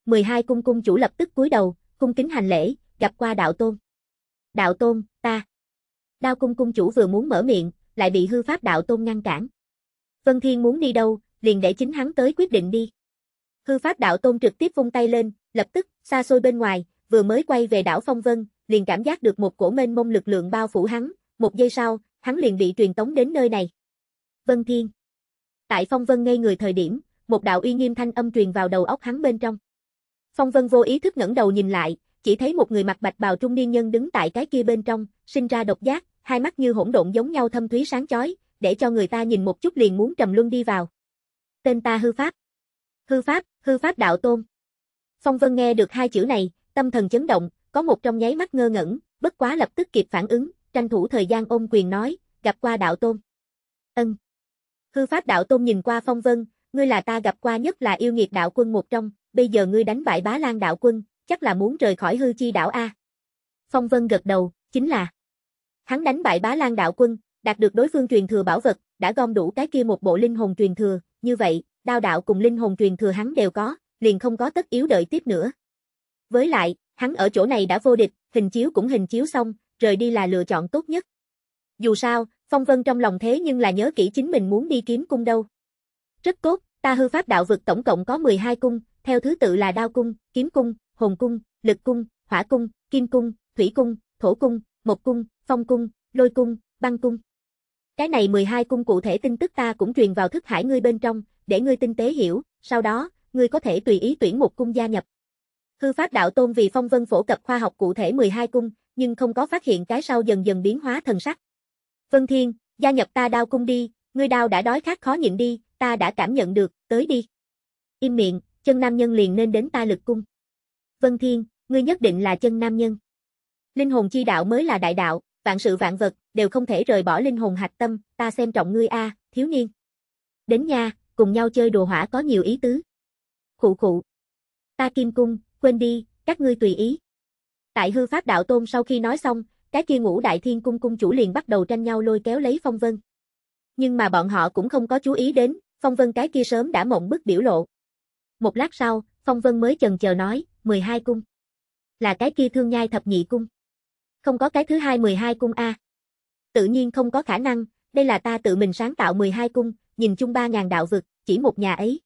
12 cung cung chủ lập tức cúi đầu, cung kính hành lễ, gặp qua đạo tôn. Đạo tôn, ta. Đao cung cung chủ vừa muốn mở miệng, lại bị hư pháp đạo tôn ngăn cản. Vân Thiên muốn đi đâu, liền để chính hắn tới quyết định đi. Hư pháp đạo tôn trực tiếp vung tay lên, lập tức, xa xôi bên ngoài, vừa mới quay về đảo Phong Vân, liền cảm giác được một cổ mênh mông lực lượng bao phủ hắn, một giây sau, hắn liền bị truyền tống đến nơi này. Vân Thiên Tại Phong Vân ngay người thời điểm, một đạo uy nghiêm thanh âm truyền vào đầu óc hắn bên trong. Phong Vân vô ý thức ngẩng đầu nhìn lại, chỉ thấy một người mặc bạch bào trung niên nhân đứng tại cái kia bên trong, sinh ra độc giác, hai mắt như hỗn độn giống nhau thâm thúy sáng chói, để cho người ta nhìn một chút liền muốn trầm luân đi vào. Tên ta hư pháp. Hư pháp, hư pháp đạo tôn. Phong Vân nghe được hai chữ này, tâm thần chấn động, có một trong nháy mắt ngơ ngẩn, bất quá lập tức kịp phản ứng, tranh thủ thời gian ôm quyền nói, gặp qua đạo tôn. Ân. Hư pháp đạo tôn nhìn qua phong vân, ngươi là ta gặp qua nhất là yêu nghiệt đạo quân một trong, bây giờ ngươi đánh bại bá lan đạo quân, chắc là muốn rời khỏi hư chi đạo A. Phong vân gật đầu, chính là. Hắn đánh bại bá lan đạo quân, đạt được đối phương truyền thừa bảo vật, đã gom đủ cái kia một bộ linh hồn truyền thừa, như vậy, đao đạo cùng linh hồn truyền thừa hắn đều có, liền không có tất yếu đợi tiếp nữa, với lại, hắn ở chỗ này đã vô địch, hình chiếu cũng hình chiếu xong, rời đi là lựa chọn tốt nhất. Dù sao, Phong Vân trong lòng thế nhưng là nhớ kỹ chính mình muốn đi kiếm cung đâu. Rất cốt ta hư pháp đạo vực tổng cộng có 12 cung, theo thứ tự là Đao cung, Kiếm cung, Hồn cung, Lực cung, Hỏa cung, Kim cung, Thủy cung, Thổ cung, Mộc cung, Phong cung, Lôi cung, Băng cung. Cái này 12 cung cụ thể tin tức ta cũng truyền vào thức hải ngươi bên trong, để ngươi tinh tế hiểu, sau đó, ngươi có thể tùy ý tuyển một cung gia nhập. Hư Pháp Đạo Tôn vì phong vân phổ cập khoa học cụ thể 12 cung, nhưng không có phát hiện cái sau dần dần biến hóa thần sắc. Vân Thiên, gia nhập ta đao cung đi, ngươi đao đã đói khát khó nhịn đi, ta đã cảm nhận được, tới đi. Im miệng, chân nam nhân liền nên đến ta lực cung. Vân Thiên, ngươi nhất định là chân nam nhân. Linh hồn chi đạo mới là đại đạo, vạn sự vạn vật, đều không thể rời bỏ linh hồn hạch tâm, ta xem trọng ngươi a, thiếu niên. Đến nha, cùng nhau chơi đồ hỏa có nhiều ý tứ. Khụ khụ. Ta kim cung, quên đi, các ngươi tùy ý. Tại hư pháp đạo tôn sau khi nói xong, cái kia ngũ đại thiên cung cung chủ liền bắt đầu tranh nhau lôi kéo lấy phong vân. Nhưng mà bọn họ cũng không có chú ý đến, phong vân cái kia sớm đã mộng bức biểu lộ. Một lát sau, phong vân mới chần chờ nói, 12 cung. Là cái kia thương nhai thập nhị cung. Không có cái thứ hai 12 cung A. Tự nhiên không có khả năng, đây là ta tự mình sáng tạo 12 cung, nhìn chung 3.000 đạo vực, chỉ một nhà ấy.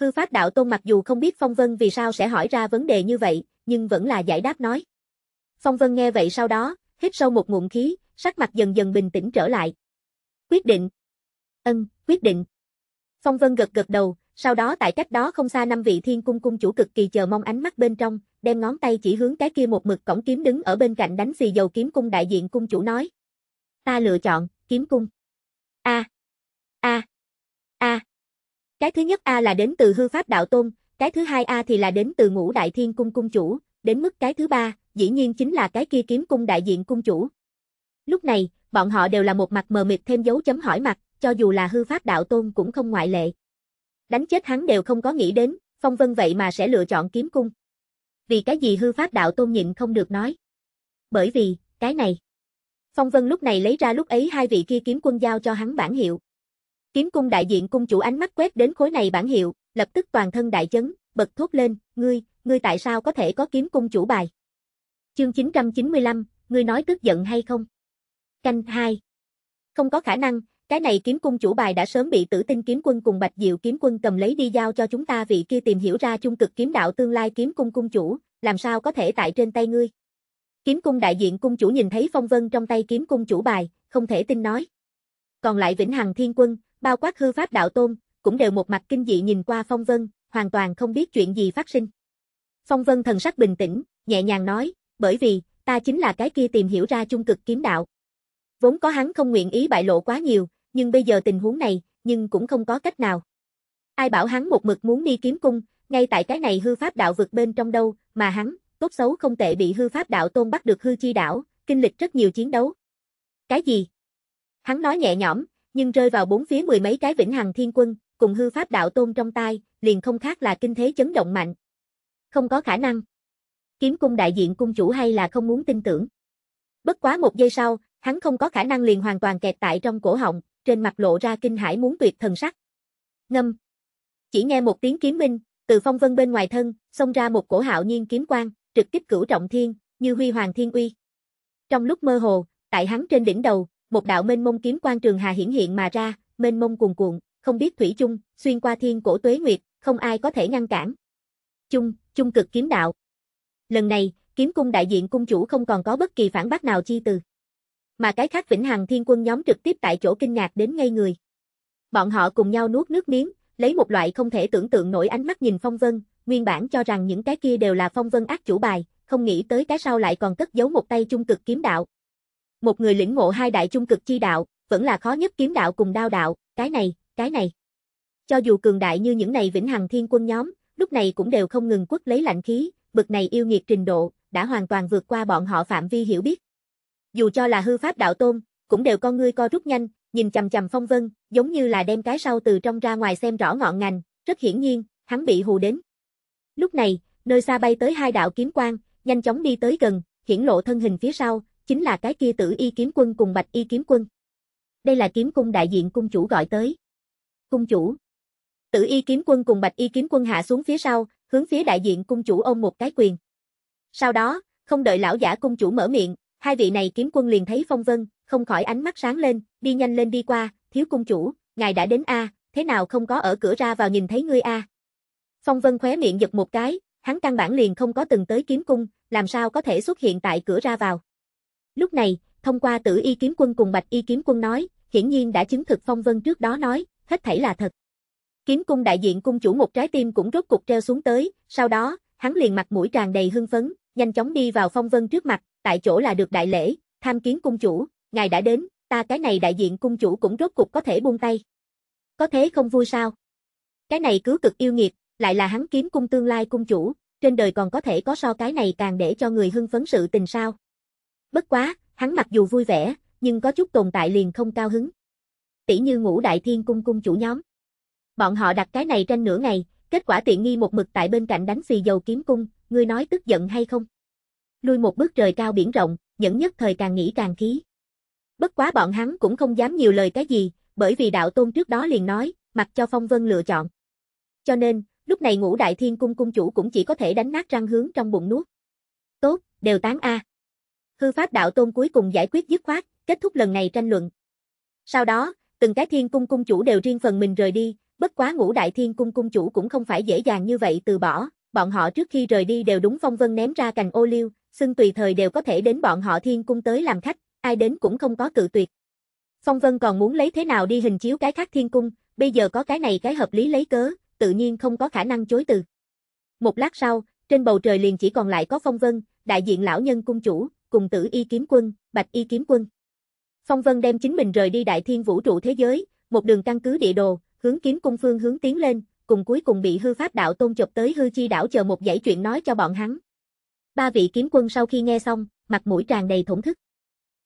Hư Pháp Đạo Tôn mặc dù không biết Phong Vân vì sao sẽ hỏi ra vấn đề như vậy, nhưng vẫn là giải đáp nói. Phong Vân nghe vậy sau đó, hít sâu một ngụm khí, sắc mặt dần dần bình tĩnh trở lại. Quyết định. Ân, quyết định. Phong Vân gật gật đầu, sau đó tại cách đó không xa năm vị thiên cung cung chủ cực kỳ chờ mong ánh mắt bên trong, đem ngón tay chỉ hướng cái kia một mực cổng kiếm đứng ở bên cạnh đánh xì dầu kiếm cung đại diện cung chủ nói. Ta lựa chọn, kiếm cung. A. A. A. Cái thứ nhất A là đến từ hư pháp đạo tôn, cái thứ hai A thì là đến từ ngũ đại thiên cung cung chủ, đến mức cái thứ ba, dĩ nhiên chính là cái kia kiếm cung đại diện cung chủ. Lúc này, bọn họ đều là một mặt mờ mịt thêm dấu chấm hỏi mặt, cho dù là hư pháp đạo tôn cũng không ngoại lệ. Đánh chết hắn đều không có nghĩ đến, phong vân vậy mà sẽ lựa chọn kiếm cung. Vì cái gì hư pháp đạo tôn nhịn không được nói. Bởi vì, cái này. Phong vân lúc này lấy ra lúc ấy hai vị kia kiếm quân giao cho hắn bản hiệu. Kiếm cung đại diện cung chủ ánh mắt quét đến khối này bản hiệu, lập tức toàn thân đại chấn, bật thốt lên, ngươi, ngươi tại sao có thể có kiếm cung chủ bài? Chương 995, ngươi nói tức giận hay không? Canh 2 Không có khả năng, cái này kiếm cung chủ bài đã sớm bị tử tinh kiếm quân cùng Bạch Diệu kiếm quân cầm lấy đi giao cho chúng ta vị kia tìm hiểu ra chung cực kiếm đạo tương lai kiếm cung cung chủ, làm sao có thể tại trên tay ngươi? Kiếm cung đại diện cung chủ nhìn thấy phong vân trong tay kiếm cung chủ bài, không thể tin nói. Còn lại Vĩnh Hằng Thiên Quân, bao quát hư pháp đạo tôn, cũng đều một mặt kinh dị nhìn qua Phong Vân, hoàn toàn không biết chuyện gì phát sinh. Phong Vân thần sắc bình tĩnh, nhẹ nhàng nói, bởi vì, ta chính là cái kia tìm hiểu ra chung cực kiếm đạo. Vốn có hắn không nguyện ý bại lộ quá nhiều, nhưng bây giờ tình huống này, nhưng cũng không có cách nào. Ai bảo hắn một mực muốn đi kiếm cung, ngay tại cái này hư pháp đạo vượt bên trong đâu, mà hắn, tốt xấu không tệ bị hư pháp đạo tôn bắt được hư chi đảo, kinh lịch rất nhiều chiến đấu. Cái gì? Hắn nói nhẹ nhõm, nhưng rơi vào bốn phía mười mấy cái vĩnh hằng thiên quân, cùng hư pháp đạo tôn trong tay, liền không khác là kinh thế chấn động mạnh. Không có khả năng. Kiếm cung đại diện cung chủ hay là không muốn tin tưởng. Bất quá một giây sau, hắn không có khả năng liền hoàn toàn kẹt tại trong cổ họng, trên mặt lộ ra kinh hãi muốn tuyệt thần sắc. Ngâm. Chỉ nghe một tiếng kiếm minh, từ phong vân bên ngoài thân, xông ra một cổ hạo nhiên kiếm quang, trực tiếp cửu trọng thiên, như huy hoàng thiên uy. Trong lúc mơ hồ, tại hắn trên đỉnh đầu, một đạo mênh mông kiếm quan trường hà hiển hiện mà ra, mênh mông cuồn cuộn, không biết thủy chung, xuyên qua thiên cổ tuế nguyệt, không ai có thể ngăn cản. Chung, chung cực kiếm đạo. Lần này, kiếm cung đại diện cung chủ không còn có bất kỳ phản bác nào chi từ. Mà cái khác Vĩnh Hằng Thiên Quân nhóm trực tiếp tại chỗ kinh ngạc đến ngây người. Bọn họ cùng nhau nuốt nước miếng, lấy một loại không thể tưởng tượng nổi ánh mắt nhìn Phong Vân, nguyên bản cho rằng những cái kia đều là Phong Vân ác chủ bài, không nghĩ tới cái sau lại còn cất giấu một tay chung cực kiếm đạo một người lĩnh ngộ hai đại trung cực chi đạo, vẫn là khó nhất kiếm đạo cùng đao đạo, cái này, cái này. Cho dù cường đại như những này vĩnh hằng thiên quân nhóm, lúc này cũng đều không ngừng quất lấy lạnh khí, bực này yêu nghiệt trình độ, đã hoàn toàn vượt qua bọn họ phạm vi hiểu biết. Dù cho là hư pháp đạo tôn, cũng đều con ngươi co rút nhanh, nhìn chầm chầm phong vân, giống như là đem cái sau từ trong ra ngoài xem rõ ngọn ngành, rất hiển nhiên, hắn bị hù đến. Lúc này, nơi xa bay tới hai đạo kiếm quang, nhanh chóng đi tới gần, hiển lộ thân hình phía sau, chính là cái kia tử y kiếm quân cùng bạch y kiếm quân. Đây là kiếm cung đại diện cung chủ gọi tới. Cung chủ. Tử y kiếm quân cùng bạch y kiếm quân hạ xuống phía sau, hướng phía đại diện cung chủ ôm một cái quyền. Sau đó, không đợi lão giả cung chủ mở miệng, hai vị này kiếm quân liền thấy phong vân, không khỏi ánh mắt sáng lên, đi nhanh lên đi qua, thiếu cung chủ, ngài đã đến A, thế nào không có ở cửa ra vào nhìn thấy ngươi A. Phong vân khóe miệng giật một cái, hắn căn bản liền không có từng tới kiếm cung, làm sao có thể xuất hiện tại cửa ra vào. Lúc này, thông qua tử y kiếm quân cùng bạch y kiếm quân nói, hiển nhiên đã chứng thực phong vân trước đó nói, hết thảy là thật. Kiếm cung đại diện cung chủ một trái tim cũng rốt cục treo xuống tới, sau đó, hắn liền mặt mũi tràn đầy hưng phấn, nhanh chóng đi vào phong vân trước mặt, tại chỗ là được đại lễ, tham kiến cung chủ, ngài đã đến, ta cái này đại diện cung chủ cũng rốt cục có thể buông tay. Có thế không vui sao? Cái này cứ cực yêu nghiệt, lại là hắn kiếm cung tương lai cung chủ, trên đời còn có thể có so cái này càng để cho người hưng phấn sự tình sao? Bất quá, hắn mặc dù vui vẻ, nhưng có chút tồn tại liền không cao hứng. Tỷ như ngũ đại thiên cung cung chủ nhóm. Bọn họ đặt cái này tranh nửa ngày, kết quả tiện nghi một mực tại bên cạnh đánh xì dầu kiếm cung, ngươi nói tức giận hay không? Lui một bước trời cao biển rộng, nhẫn nhất thời càng nghĩ càng khí. Bất quá bọn hắn cũng không dám nhiều lời cái gì, bởi vì đạo tôn trước đó liền nói, mặc cho phong vân lựa chọn. Cho nên, lúc này ngũ đại thiên cung cung chủ cũng chỉ có thể đánh nát răng hướng trong bụng nuốt. Tốt, đều tán A hư pháp đạo tôn cuối cùng giải quyết dứt khoát, kết thúc lần này tranh luận. Sau đó, từng cái thiên cung cung chủ đều riêng phần mình rời đi, bất quá ngũ đại thiên cung cung chủ cũng không phải dễ dàng như vậy từ bỏ, bọn họ trước khi rời đi đều đúng phong vân ném ra cành ô liu, xưng tùy thời đều có thể đến bọn họ thiên cung tới làm khách, ai đến cũng không có cự tuyệt. Phong vân còn muốn lấy thế nào đi hình chiếu cái khác thiên cung, bây giờ có cái này cái hợp lý lấy cớ, tự nhiên không có khả năng chối từ. Một lát sau, trên bầu trời liền chỉ còn lại có phong vân, đại diện lão nhân cung chủ, cùng tử y kiếm quân, bạch y kiếm quân. Phong Vân đem chính mình rời đi đại thiên vũ trụ thế giới, một đường căn cứ địa đồ, hướng kiếm cung phương hướng tiến lên, cùng cuối cùng bị hư pháp đạo tôn chụp tới hư chi đảo chờ một giải chuyện nói cho bọn hắn. Ba vị kiếm quân sau khi nghe xong, mặt mũi tràn đầy thổn thức.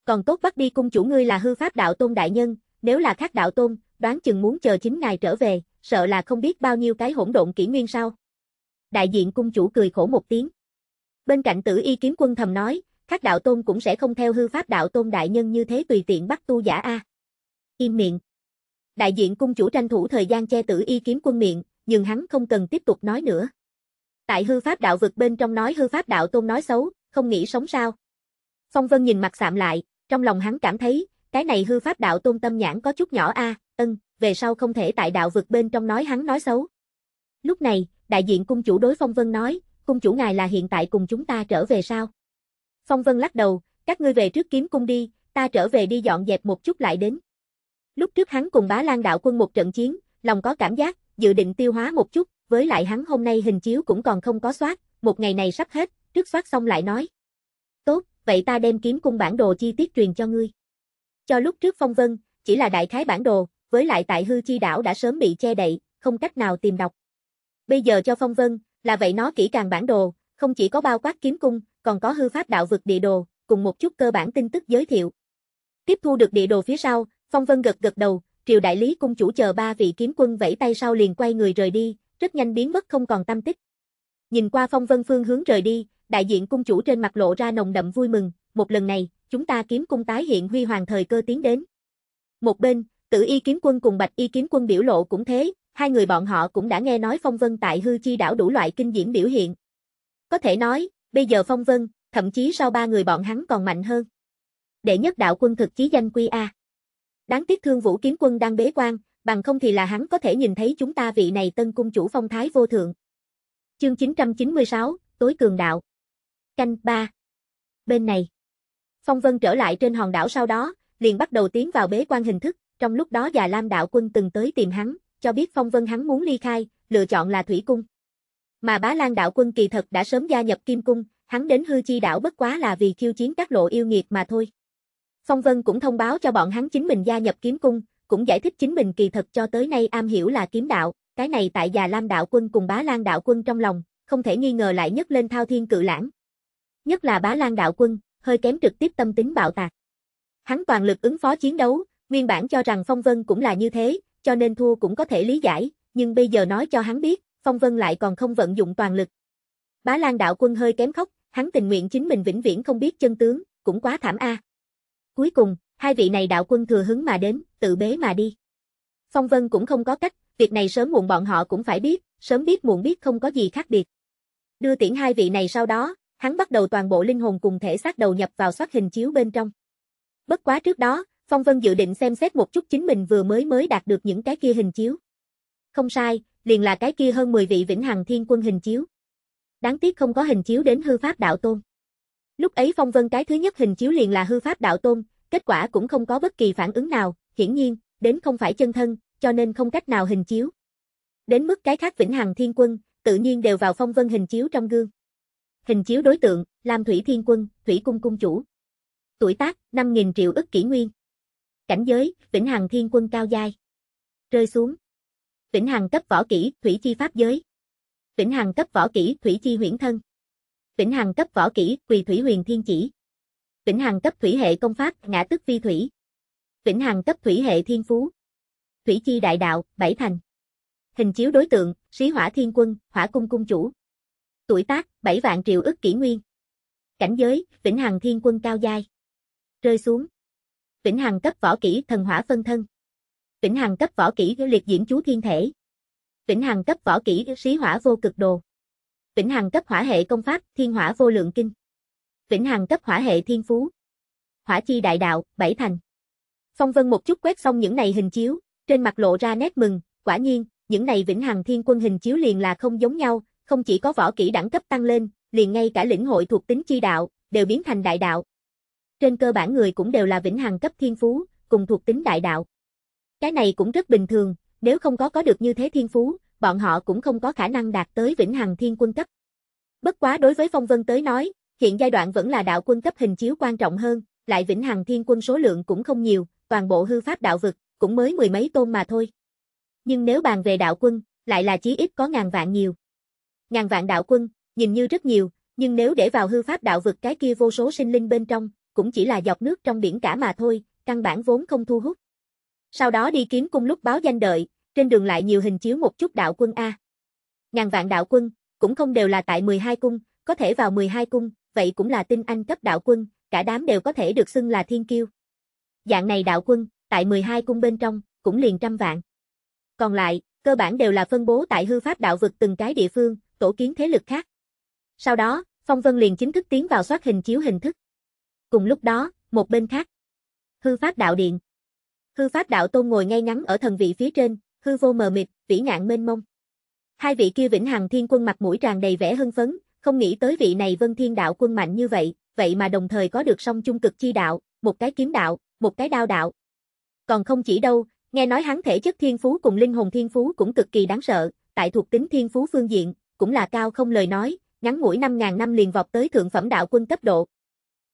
Còn tốt bắt đi cung chủ ngươi là hư pháp đạo tôn đại nhân, nếu là khác đạo tôn, đoán chừng muốn chờ chính ngài trở về, sợ là không biết bao nhiêu cái hỗn độn kỷ nguyên sau. Đại diện cung chủ cười khổ một tiếng. Bên cạnh tử y kiếm quân thầm nói, khác đạo tôn cũng sẽ không theo hư pháp đạo tôn đại nhân như thế tùy tiện bắt tu giả a. Im miệng. Đại diện cung chủ tranh thủ thời gian che tử y kiếm quân miệng, nhưng hắn không cần tiếp tục nói nữa. Tại hư pháp đạo vực bên trong nói hư pháp đạo tôn nói xấu, không nghĩ sống sao. Phong Vân nhìn mặt sạm lại, trong lòng hắn cảm thấy, cái này hư pháp đạo tôn tâm nhãn có chút nhỏ a, à, ân, về sau không thể tại đạo vực bên trong nói hắn nói xấu. Lúc này, đại diện cung chủ đối Phong Vân nói, cung chủ ngài là hiện tại cùng chúng ta trở về sao? Phong Vân lắc đầu, các ngươi về trước kiếm cung đi, ta trở về đi dọn dẹp một chút lại đến. Lúc trước hắn cùng bá Lan đạo quân một trận chiến, lòng có cảm giác, dự định tiêu hóa một chút, với lại hắn hôm nay hình chiếu cũng còn không có soát, một ngày này sắp hết, trước soát xong lại nói. Tốt, vậy ta đem kiếm cung bản đồ chi tiết truyền cho ngươi. Cho lúc trước Phong Vân, chỉ là đại khái bản đồ, với lại tại hư chi đảo đã sớm bị che đậy, không cách nào tìm đọc. Bây giờ cho Phong Vân, là vậy nó kỹ càng bản đồ, không chỉ có bao quát kiếm cung, còn có hư pháp đạo vực địa đồ, cùng một chút cơ bản tin tức giới thiệu. Tiếp thu được địa đồ phía sau, Phong Vân gật gật đầu, triều đại lý cung chủ chờ ba vị kiếm quân vẫy tay sau liền quay người rời đi, rất nhanh biến mất không còn tâm tích. Nhìn qua Phong Vân phương hướng rời đi, đại diện cung chủ trên mặt lộ ra nồng đậm vui mừng, một lần này, chúng ta kiếm cung tái hiện huy hoàng thời cơ tiến đến. Một bên, Tử Y kiếm quân cùng Bạch Y kiếm quân biểu lộ cũng thế, hai người bọn họ cũng đã nghe nói Phong Vân tại hư chi đảo đủ loại kinh diễm biểu hiện. Có thể nói, bây giờ Phong Vân, thậm chí sau ba người bọn hắn còn mạnh hơn. Đệ nhất đạo quân thực chí danh quy A. Đáng tiếc thương vũ kiếm quân đang bế quan, bằng không thì là hắn có thể nhìn thấy chúng ta vị này tân cung chủ phong thái vô thượng. Chương 996, Tối Cường Đạo Canh 3 Bên này Phong Vân trở lại trên hòn đảo sau đó, liền bắt đầu tiến vào bế quan hình thức, trong lúc đó già Lam Đạo Quân từng tới tìm hắn, cho biết Phong Vân hắn muốn ly khai, lựa chọn là Thủy Cung. Mà bá Lan đạo quân kỳ thật đã sớm gia nhập Kim Cung, hắn đến hư chi đảo bất quá là vì khiêu chiến các lộ yêu nghiệt mà thôi. Phong Vân cũng thông báo cho bọn hắn chính mình gia nhập kiếm cung, cũng giải thích chính mình kỳ thật cho tới nay am hiểu là kiếm đạo, cái này tại già Lam đạo quân cùng bá Lan đạo quân trong lòng, không thể nghi ngờ lại nhất lên thao thiên cự lãng. Nhất là bá Lan đạo quân, hơi kém trực tiếp tâm tính bạo tạc. Hắn toàn lực ứng phó chiến đấu, nguyên bản cho rằng Phong Vân cũng là như thế, cho nên thua cũng có thể lý giải, nhưng bây giờ nói cho hắn biết, Phong Vân lại còn không vận dụng toàn lực. Bá Lan đạo quân hơi kém khóc, hắn tình nguyện chính mình vĩnh viễn không biết chân tướng, cũng quá thảm a. Cuối cùng, hai vị này đạo quân thừa hứng mà đến, tự bế mà đi. Phong Vân cũng không có cách, việc này sớm muộn bọn họ cũng phải biết, sớm biết muộn biết không có gì khác biệt. Đưa tiễn hai vị này sau đó, hắn bắt đầu toàn bộ linh hồn cùng thể xác đầu nhập vào soát hình chiếu bên trong. Bất quá trước đó, Phong Vân dự định xem xét một chút chính mình vừa mới mới đạt được những cái kia hình chiếu. Không sai, liền là cái kia hơn 10 vị vĩnh hằng thiên quân hình chiếu. Đáng tiếc không có hình chiếu đến hư pháp đạo tôn. Lúc ấy Phong Vân cái thứ nhất hình chiếu liền là hư pháp đạo tôn, kết quả cũng không có bất kỳ phản ứng nào, hiển nhiên, đến không phải chân thân, cho nên không cách nào hình chiếu. Đến mức cái khác vĩnh hằng thiên quân, tự nhiên đều vào Phong Vân hình chiếu trong gương. Hình chiếu đối tượng, Lam Thủy Thiên Quân, Thủy Cung Cung Chủ. Tuổi tác, 5.000 triệu ức kỷ nguyên. Cảnh giới, Vĩnh Hằng Thiên Quân cao dai Rơi xuống, Vĩnh Hằng cấp võ kỹ, thủy chi pháp giới. Vĩnh Hằng cấp võ kỹ, thủy chi huyễn thân. Vĩnh Hằng cấp võ kỹ, Quỳ thủy huyền thiên chỉ. Vĩnh Hằng cấp thủy hệ công pháp, ngã tức phi thủy. Vĩnh Hằng cấp thủy hệ thiên phú. Thủy chi đại đạo, bảy thành. Hình chiếu đối tượng, xí Hỏa Thiên Quân, Hỏa Cung cung chủ. Tuổi tác, bảy vạn triệu ức kỷ nguyên. Cảnh giới, Vĩnh Hằng Thiên Quân cao giai. Rơi xuống. Vĩnh Hằng cấp võ kỹ, thần hỏa phân thân. Vĩnh Hằng cấp võ kỹ liệt diễn chú thiên thể. Vĩnh Hằng cấp võ kỹ xí hỏa vô cực đồ. Vĩnh Hằng cấp hỏa hệ công pháp Thiên Hỏa vô lượng kinh. Vĩnh Hằng cấp hỏa hệ thiên phú. Hỏa chi đại đạo, bảy thành. Phong Vân một chút quét xong những này hình chiếu, trên mặt lộ ra nét mừng, quả nhiên, những này Vĩnh Hằng Thiên Quân hình chiếu liền là không giống nhau, không chỉ có võ kỹ đẳng cấp tăng lên, liền ngay cả lĩnh hội thuộc tính chi đạo đều biến thành đại đạo. Trên cơ bản người cũng đều là Vĩnh Hằng cấp thiên phú, cùng thuộc tính đại đạo. Cái này cũng rất bình thường, nếu không có có được như thế thiên phú, bọn họ cũng không có khả năng đạt tới vĩnh hằng thiên quân cấp. Bất quá đối với Phong Vân tới nói, hiện giai đoạn vẫn là đạo quân cấp hình chiếu quan trọng hơn, lại vĩnh hằng thiên quân số lượng cũng không nhiều, toàn bộ hư pháp đạo vực cũng mới mười mấy tôn mà thôi. Nhưng nếu bàn về đạo quân, lại là chí ít có ngàn vạn nhiều. Ngàn vạn đạo quân, nhìn như rất nhiều, nhưng nếu để vào hư pháp đạo vực cái kia vô số sinh linh bên trong, cũng chỉ là dọc nước trong biển cả mà thôi, căn bản vốn không thu hút. Sau đó đi kiếm cung lúc báo danh đợi, trên đường lại nhiều hình chiếu một chút đạo quân A. Ngàn vạn đạo quân, cũng không đều là tại 12 cung, có thể vào 12 cung, vậy cũng là tinh anh cấp đạo quân, cả đám đều có thể được xưng là thiên kiêu. Dạng này đạo quân, tại 12 cung bên trong, cũng liền trăm vạn. Còn lại, cơ bản đều là phân bố tại hư pháp đạo vực từng cái địa phương, tổ kiến thế lực khác. Sau đó, Phong Vân liền chính thức tiến vào soát hình chiếu hình thức. Cùng lúc đó, một bên khác, hư pháp đạo điện, Hư Pháp Đạo Tôn ngồi ngay ngắn ở thần vị phía trên, hư vô mờ mịt, vĩ ngạn mênh mông. Hai vị kia Vĩnh Hằng Thiên Quân mặt mũi tràn đầy vẻ hưng phấn, không nghĩ tới vị này Vân Thiên Đạo Quân mạnh như vậy, vậy mà đồng thời có được song chung cực chi đạo, một cái kiếm đạo, một cái đao đạo. Còn không chỉ đâu, nghe nói hắn thể chất thiên phú cùng linh hồn thiên phú cũng cực kỳ đáng sợ, tại thuộc tính thiên phú phương diện, cũng là cao không lời nói, ngắn ngủi 5000 năm liền vọt tới thượng phẩm đạo quân cấp độ.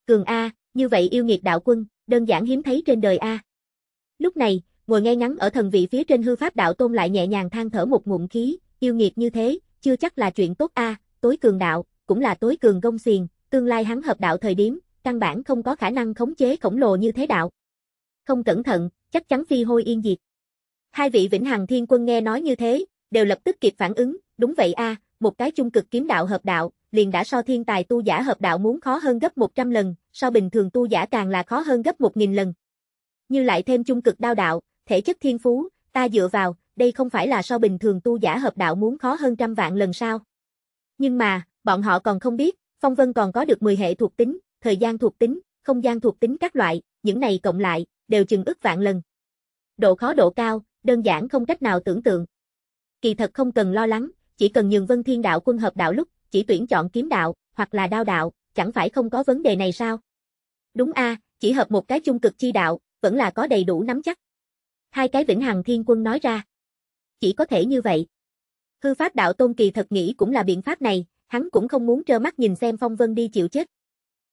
Cường a, như vậy yêu nghiệt đạo quân, đơn giản hiếm thấy trên đời a. Lúc này, ngồi ngay ngắn ở thần vị phía trên hư pháp đạo tôn lại nhẹ nhàng than thở một ngụm khí, yêu nghiệt như thế, chưa chắc là chuyện tốt a, tối cường đạo, cũng là tối cường gông xiềng, tương lai hắn hợp đạo thời điểm, căn bản không có khả năng khống chế khổng lồ như thế đạo. Không cẩn thận, chắc chắn phi hôi yên diệt. Hai vị Vĩnh Hằng Thiên Quân nghe nói như thế, đều lập tức kịp phản ứng, đúng vậy a, một cái chung cực kiếm đạo hợp đạo, liền đã so thiên tài tu giả hợp đạo muốn khó hơn gấp 100 lần, so bình thường tu giả càng là khó hơn gấp 1000 lần như lại thêm chung cực đao đạo, thể chất thiên phú, ta dựa vào, đây không phải là so bình thường tu giả hợp đạo muốn khó hơn trăm vạn lần sao. Nhưng mà, bọn họ còn không biết, Phong Vân còn có được 10 hệ thuộc tính, thời gian thuộc tính, không gian thuộc tính các loại, những này cộng lại, đều chừng ức vạn lần. Độ khó độ cao, đơn giản không cách nào tưởng tượng. Kỳ thật không cần lo lắng, chỉ cần nhường Vân Thiên Đạo quân hợp đạo lúc, chỉ tuyển chọn kiếm đạo, hoặc là đao đạo, chẳng phải không có vấn đề này sao? Đúng a, chỉ hợp một cái chung cực chi đạo, vẫn là có đầy đủ nắm chắc. Hai cái vĩnh hằng thiên quân nói ra. Chỉ có thể như vậy. Hư pháp đạo tôn kỳ thật nghĩ cũng là biện pháp này, hắn cũng không muốn trơ mắt nhìn xem phong vân đi chịu chết.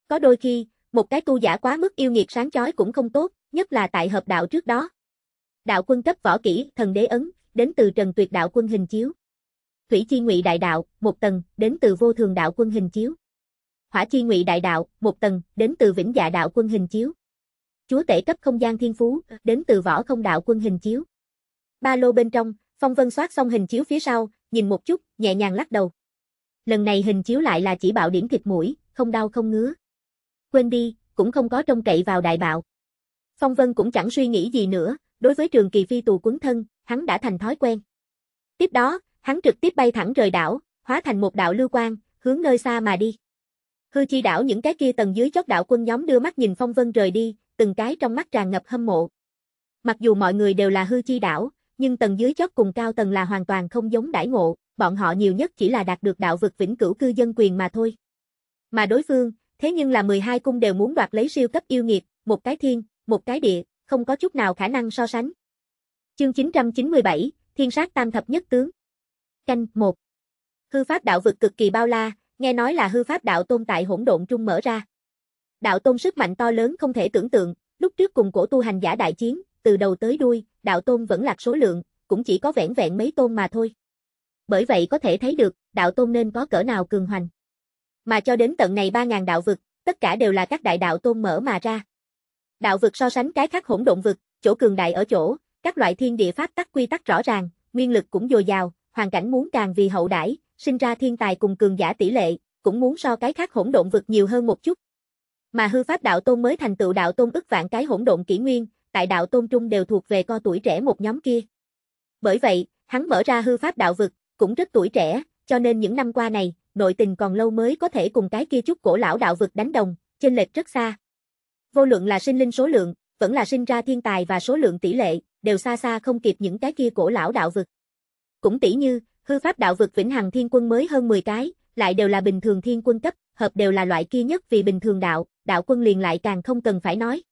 Có đôi khi, một cái tu giả quá mức yêu nghiệt sáng chói cũng không tốt, nhất là tại hợp đạo trước đó. Đạo quân cấp võ kỹ, thần đế ấn, đến từ trần tuyệt đạo quân hình chiếu. Thủy chi ngụy đại đạo, một tầng, đến từ vô thường đạo quân hình chiếu. Hỏa chi ngụy đại đạo, một tầng, đến từ vĩnh dạ đạo quân hình chiếu. Chúa tể cấp không gian thiên phú, đến từ võ không đạo quân hình chiếu. Ba lô bên trong, Phong Vân soát xong hình chiếu phía sau, nhìn một chút, nhẹ nhàng lắc đầu. Lần này hình chiếu lại là chỉ bạo điểm thịt mũi, không đau không ngứa. Quên đi, cũng không có trông cậy vào đại bạo. Phong Vân cũng chẳng suy nghĩ gì nữa, đối với trường kỳ phi tù quấn thân, hắn đã thành thói quen. Tiếp đó, hắn trực tiếp bay thẳng rời đảo, hóa thành một đạo lưu quang, hướng nơi xa mà đi. Hư chi đảo những cái kia tầng dưới chót đạo quân nhóm đưa mắt nhìn Phong Vân rời đi, từng cái trong mắt tràn ngập hâm mộ. Mặc dù mọi người đều là hư chi đảo, nhưng tầng dưới chót cùng cao tầng là hoàn toàn không giống đãi ngộ, bọn họ nhiều nhất chỉ là đạt được đạo vực vĩnh cửu cư dân quyền mà thôi. Mà đối phương, thế nhưng là 12 cung đều muốn đoạt lấy siêu cấp yêu nghiệt, một cái thiên, một cái địa, không có chút nào khả năng so sánh. Chương 997, Thiên sát tam thập nhất tướng. Canh 1. Hư pháp đạo vực cực kỳ bao la, nghe nói là hư pháp đạo tồn tại hỗn độn trung mở ra. Đạo Tôn sức mạnh to lớn không thể tưởng tượng, lúc trước cùng cổ tu hành giả đại chiến, từ đầu tới đuôi, Đạo Tôn vẫn lạc số lượng, cũng chỉ có vẻn vẹn mấy tôn mà thôi. Bởi vậy có thể thấy được, Đạo Tôn nên có cỡ nào cường hoành. Mà cho đến tận này 3.000 đạo vực, tất cả đều là các đại đạo tôn mở mà ra. Đạo vực so sánh cái khác hỗn độn vực, chỗ cường đại ở chỗ, các loại thiên địa pháp tắc quy tắc rõ ràng, nguyên lực cũng dồi dào, hoàn cảnh muốn càng vì hậu đãi, sinh ra thiên tài cùng cường giả tỷ lệ, cũng muốn so cái khác hỗn độn vực nhiều hơn một chút, mà hư pháp đạo tôn mới thành tựu đạo tôn ức vạn cái hỗn độn kỷ nguyên, tại đạo tôn trung đều thuộc về co tuổi trẻ một nhóm kia. Bởi vậy, hắn mở ra hư pháp đạo vực, cũng rất tuổi trẻ, cho nên những năm qua này, nội tình còn lâu mới có thể cùng cái kia chút cổ lão đạo vực đánh đồng, chênh lệch rất xa. Vô luận là sinh linh số lượng, vẫn là sinh ra thiên tài và số lượng tỷ lệ, đều xa xa không kịp những cái kia cổ lão đạo vực. Cũng tỷ như, hư pháp đạo vực vĩnh hằng thiên quân mới hơn 10 cái, lại đều là bình thường thiên quân cấp, hợp đều là loại kia nhất vì bình thường đạo, đạo quân liền lại càng không cần phải nói.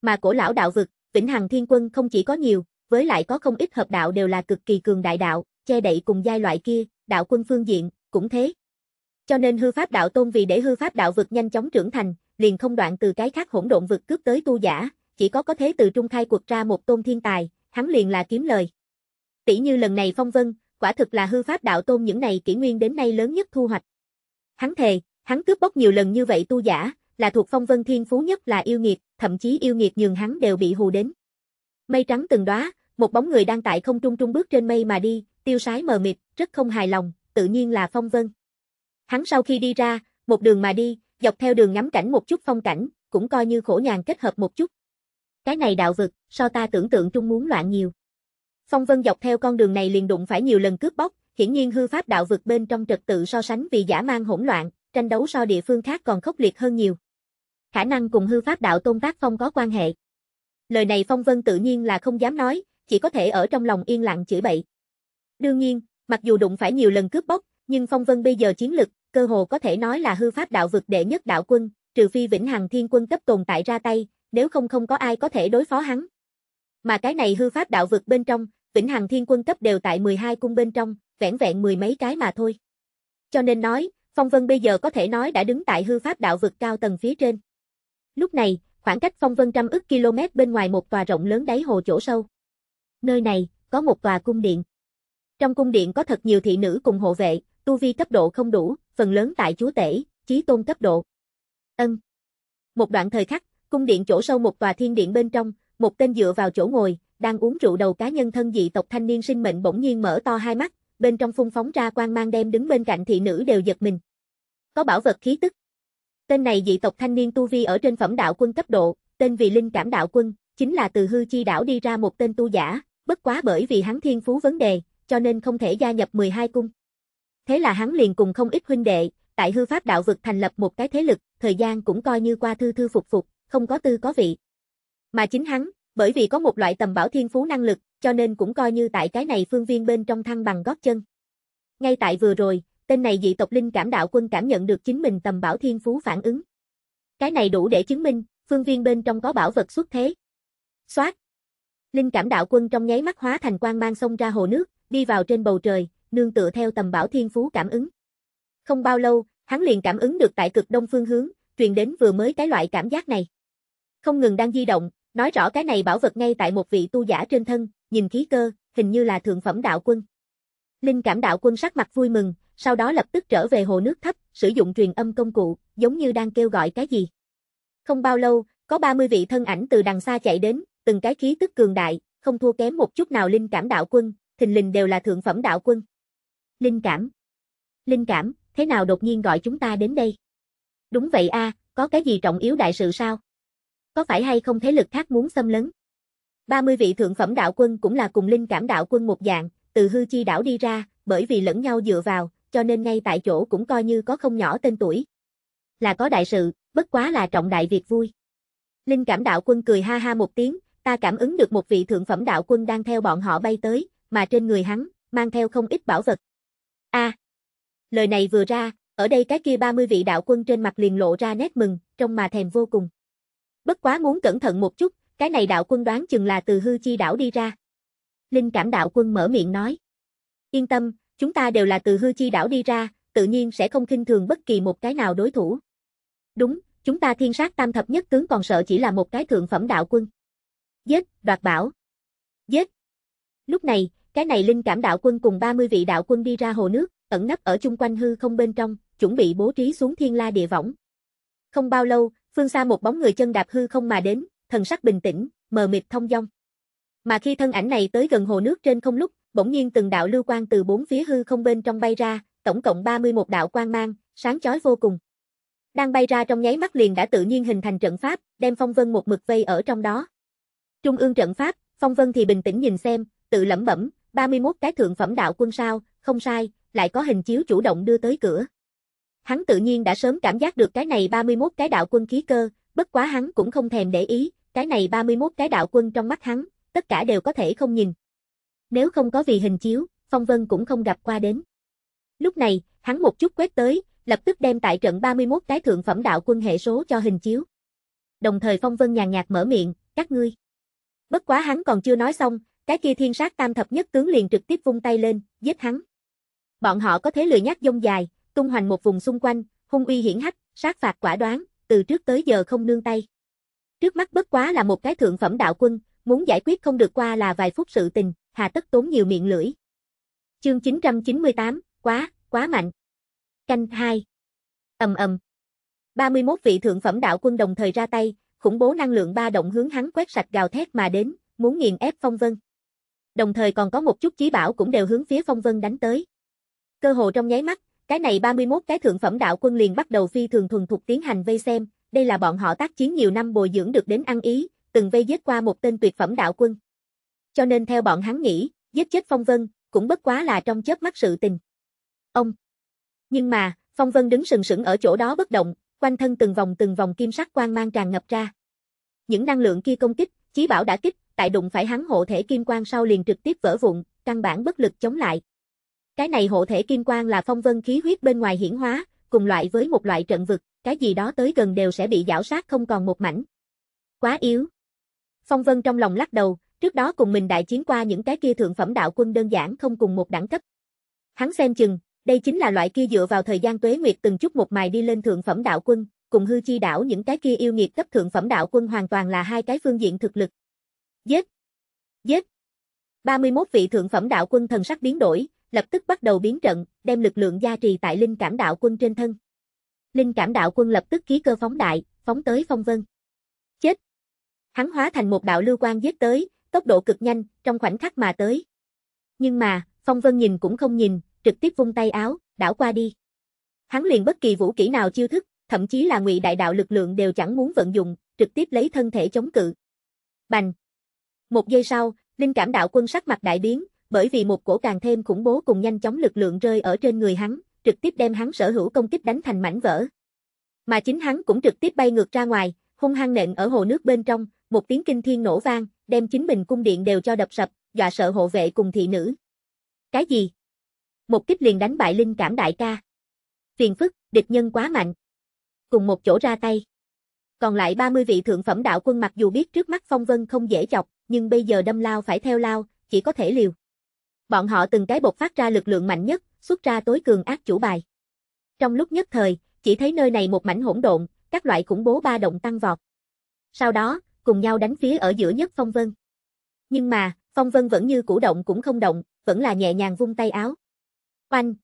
Mà cổ lão đạo vực, Vĩnh Hằng Thiên Quân không chỉ có nhiều, với lại có không ít hợp đạo đều là cực kỳ cường đại đạo, che đậy cùng giai loại kia, đạo quân phương diện, cũng thế. Cho nên hư pháp đạo tôn vì để hư pháp đạo vực nhanh chóng trưởng thành, liền không đoạn từ cái khác hỗn độn vực cướp tới tu giả, chỉ có có thế từ trung khai cuộc ra một tôn thiên tài, hắn liền là kiếm lời. Tỷ như lần này phong vân, quả thực là hư pháp đạo tôn những này kỷ nguyên đến nay lớn nhất thu hoạch. Hắn thề, hắn cướp bóc nhiều lần như vậy tu giả, là thuộc phong vân thiên phú nhất là yêu nghiệt, thậm chí yêu nghiệt nhường hắn đều bị hù đến. Mây trắng từng đóa, một bóng người đang tại không trung trung bước trên mây mà đi, tiêu sái mờ mịt, rất không hài lòng, tự nhiên là phong vân. Hắn sau khi đi ra, một đường mà đi, dọc theo đường ngắm cảnh một chút phong cảnh, cũng coi như khổ nhàn kết hợp một chút. Cái này đạo vực, so ta tưởng tượng trung muốn loạn nhiều. Phong Vân dọc theo con đường này liền đụng phải nhiều lần cướp bóc, hiển nhiên hư pháp đạo vực bên trong trật tự so sánh vì giả mang hỗn loạn, tranh đấu so địa phương khác còn khốc liệt hơn nhiều khả năng cùng hư pháp đạo tôn tác phong có quan hệ. Lời này Phong Vân tự nhiên là không dám nói, chỉ có thể ở trong lòng yên lặng chửi bậy. Đương nhiên, mặc dù đụng phải nhiều lần cướp bóc, nhưng Phong Vân bây giờ chiến lực, cơ hồ có thể nói là hư pháp đạo vực đệ nhất đạo quân, trừ phi Vĩnh Hằng Thiên Quân cấp tồn tại ra tay, nếu không không có ai có thể đối phó hắn. Mà cái này hư pháp đạo vực bên trong, Vĩnh Hằng Thiên Quân cấp đều tại 12 cung bên trong, vẻn vẹn mười mấy cái mà thôi. Cho nên nói, Phong Vân bây giờ có thể nói đã đứng tại hư pháp đạo vực cao tầng phía trên. Lúc này, khoảng cách phong vân trăm ức km bên ngoài một tòa rộng lớn đáy hồ chỗ sâu. Nơi này, có một tòa cung điện. Trong cung điện có thật nhiều thị nữ cùng hộ vệ, tu vi cấp độ không đủ, phần lớn tại chúa tể, chí tôn cấp độ. Ân. Một đoạn thời khắc, cung điện chỗ sâu một tòa thiên điện bên trong, một tên dựa vào chỗ ngồi, đang uống rượu đầu cá nhân thân dị tộc thanh niên sinh mệnh bỗng nhiên mở to hai mắt, bên trong phun phóng ra quang mang đem đứng bên cạnh thị nữ đều giật mình. Có bảo vật khí tức, Tên này dị tộc thanh niên tu vi ở trên phẩm đạo quân cấp độ, tên vì linh cảm đạo quân, chính là từ hư chi đảo đi ra một tên tu giả, bất quá bởi vì hắn thiên phú vấn đề, cho nên không thể gia nhập 12 cung. Thế là hắn liền cùng không ít huynh đệ, tại hư pháp đạo vực thành lập một cái thế lực, thời gian cũng coi như qua thư thư phục phục, không có tư có vị. Mà chính hắn, bởi vì có một loại tầm bảo thiên phú năng lực, cho nên cũng coi như tại cái này phương viên bên trong thăng bằng gót chân. Ngay tại vừa rồi, tên này dị tộc linh cảm đạo quân cảm nhận được chính mình tầm bảo thiên phú phản ứng. Cái này đủ để chứng minh, phương viên bên trong có bảo vật xuất thế. Xoát! Linh cảm đạo quân trong nháy mắt hóa thành quang mang sông ra hồ nước, đi vào trên bầu trời, nương tựa theo tầm bảo thiên phú cảm ứng. Không bao lâu, hắn liền cảm ứng được tại cực đông phương hướng, truyền đến vừa mới cái loại cảm giác này. Không ngừng đang di động, nói rõ cái này bảo vật ngay tại một vị tu giả trên thân, nhìn khí cơ, hình như là thượng phẩm đạo quân. Linh cảm đạo quân sắc mặt vui mừng, sau đó lập tức trở về hồ nước thấp, sử dụng truyền âm công cụ, giống như đang kêu gọi cái gì. Không bao lâu, có 30 vị thân ảnh từ đằng xa chạy đến, từng cái khí tức cường đại, không thua kém một chút nào linh cảm đạo quân, thình lình đều là thượng phẩm đạo quân. Linh cảm. Linh cảm, thế nào đột nhiên gọi chúng ta đến đây? Đúng vậy a, có cái gì trọng yếu đại sự sao? Có phải hay không thế lực khác muốn xâm lấn? 30 vị thượng phẩm đạo quân cũng là cùng linh cảm đạo quân một dạng, từ hư chi đảo đi ra, bởi vì lẫn nhau dựa vào, cho nên ngay tại chỗ cũng coi như có không nhỏ tên tuổi. Là có đại sự, bất quá là trọng đại việc vui. Linh cảm đạo quân cười ha ha một tiếng, ta cảm ứng được một vị thượng phẩm đạo quân đang theo bọn họ bay tới, mà trên người hắn, mang theo không ít bảo vật. a à, lời này vừa ra, ở đây cái kia 30 vị đạo quân trên mặt liền lộ ra nét mừng, trong mà thèm vô cùng. Bất quá muốn cẩn thận một chút, cái này đạo quân đoán chừng là từ hư chi đảo đi ra. Linh cảm đạo quân mở miệng nói. Yên tâm, Chúng ta đều là từ hư chi đảo đi ra, tự nhiên sẽ không khinh thường bất kỳ một cái nào đối thủ. Đúng, chúng ta thiên sát tam thập nhất tướng còn sợ chỉ là một cái thượng phẩm đạo quân. Giết, đoạt bảo. Giết. Lúc này, cái này linh cảm đạo quân cùng 30 vị đạo quân đi ra hồ nước, ẩn nấp ở chung quanh hư không bên trong, chuẩn bị bố trí xuống thiên la địa võng. Không bao lâu, phương xa một bóng người chân đạp hư không mà đến, thần sắc bình tĩnh, mờ mịt thông dong. Mà khi thân ảnh này tới gần hồ nước trên không lúc, bỗng nhiên từng đạo lưu quang từ bốn phía hư không bên trong bay ra, tổng cộng 31 đạo quang mang, sáng chói vô cùng. Đang bay ra trong nháy mắt liền đã tự nhiên hình thành trận pháp, đem Phong Vân một mực vây ở trong đó. Trung ương trận pháp, Phong Vân thì bình tĩnh nhìn xem, tự lẩm bẩm, 31 cái thượng phẩm đạo quân sao, không sai, lại có hình chiếu chủ động đưa tới cửa. Hắn tự nhiên đã sớm cảm giác được cái này 31 cái đạo quân khí cơ, bất quá hắn cũng không thèm để ý, cái này 31 cái đạo quân trong mắt hắn, tất cả đều có thể không nhìn nếu không có vì hình chiếu, Phong Vân cũng không gặp qua đến. Lúc này, hắn một chút quét tới, lập tức đem tại trận 31 cái thượng phẩm đạo quân hệ số cho hình chiếu. Đồng thời Phong Vân nhàn nhạt mở miệng, các ngươi. Bất quá hắn còn chưa nói xong, cái kia thiên sát tam thập nhất tướng liền trực tiếp vung tay lên, giết hắn. Bọn họ có thế lừa nhát dông dài, tung hoành một vùng xung quanh, hung uy hiển hách, sát phạt quả đoán, từ trước tới giờ không nương tay. Trước mắt bất quá là một cái thượng phẩm đạo quân, muốn giải quyết không được qua là vài phút sự tình, hà tất tốn nhiều miệng lưỡi. Chương 998, quá, quá mạnh. Canh 2. Ầm ầm. 31 vị thượng phẩm đạo quân đồng thời ra tay, khủng bố năng lượng ba động hướng hắn quét sạch gào thét mà đến, muốn nghiền ép Phong Vân. Đồng thời còn có một chút chí bảo cũng đều hướng phía Phong Vân đánh tới. Cơ hồ trong nháy mắt, cái này 31 cái thượng phẩm đạo quân liền bắt đầu phi thường thuần thục tiến hành vây xem, đây là bọn họ tác chiến nhiều năm bồi dưỡng được đến ăn ý, từng vây giết qua một tên tuyệt phẩm đạo quân cho nên theo bọn hắn nghĩ, giết chết Phong Vân, cũng bất quá là trong chớp mắt sự tình. Ông! Nhưng mà, Phong Vân đứng sừng sững ở chỗ đó bất động, quanh thân từng vòng từng vòng kim sắc quang mang tràn ngập ra. Những năng lượng kia công kích, chí bảo đã kích, tại đụng phải hắn hộ thể kim quang sau liền trực tiếp vỡ vụn, căn bản bất lực chống lại. Cái này hộ thể kim quang là phong vân khí huyết bên ngoài hiển hóa, cùng loại với một loại trận vực, cái gì đó tới gần đều sẽ bị giảo sát không còn một mảnh. Quá yếu. Phong vân trong lòng lắc đầu, Trước đó cùng mình đại chiến qua những cái kia thượng phẩm đạo quân đơn giản không cùng một đẳng cấp. Hắn xem chừng, đây chính là loại kia dựa vào thời gian tuế nguyệt từng chút một mài đi lên thượng phẩm đạo quân, cùng hư chi đảo những cái kia yêu nghiệt cấp thượng phẩm đạo quân hoàn toàn là hai cái phương diện thực lực. Giết! Giết! 31 vị thượng phẩm đạo quân thần sắc biến đổi, lập tức bắt đầu biến trận, đem lực lượng gia trì tại linh cảm đạo quân trên thân. Linh cảm đạo quân lập tức ký cơ phóng đại, phóng tới phong vân. Chết! Hắn hóa thành một đạo lưu quang giết tới, tốc độ cực nhanh, trong khoảnh khắc mà tới. Nhưng mà, Phong Vân nhìn cũng không nhìn, trực tiếp vung tay áo, đảo qua đi. Hắn liền bất kỳ vũ kỹ nào chiêu thức, thậm chí là ngụy đại đạo lực lượng đều chẳng muốn vận dụng, trực tiếp lấy thân thể chống cự. Bành! Một giây sau, linh cảm đạo quân sắc mặt đại biến, bởi vì một cổ càng thêm khủng bố cùng nhanh chóng lực lượng rơi ở trên người hắn, trực tiếp đem hắn sở hữu công kích đánh thành mảnh vỡ. Mà chính hắn cũng trực tiếp bay ngược ra ngoài, hung hăng nện ở hồ nước bên trong, một tiếng kinh thiên nổ vang, đem chính mình cung điện đều cho đập sập, dọa sợ hộ vệ cùng thị nữ. Cái gì? Một kích liền đánh bại linh cảm đại ca. Phiền phức, địch nhân quá mạnh. Cùng một chỗ ra tay. Còn lại 30 vị thượng phẩm đạo quân mặc dù biết trước mắt phong vân không dễ chọc, nhưng bây giờ đâm lao phải theo lao, chỉ có thể liều. Bọn họ từng cái bột phát ra lực lượng mạnh nhất, xuất ra tối cường ác chủ bài. Trong lúc nhất thời, chỉ thấy nơi này một mảnh hỗn độn, các loại khủng bố ba động tăng vọt. Sau đó, cùng nhau đánh phía ở giữa nhất Phong Vân. Nhưng mà, Phong Vân vẫn như cũ động cũng không động, vẫn là nhẹ nhàng vung tay áo. Oanh!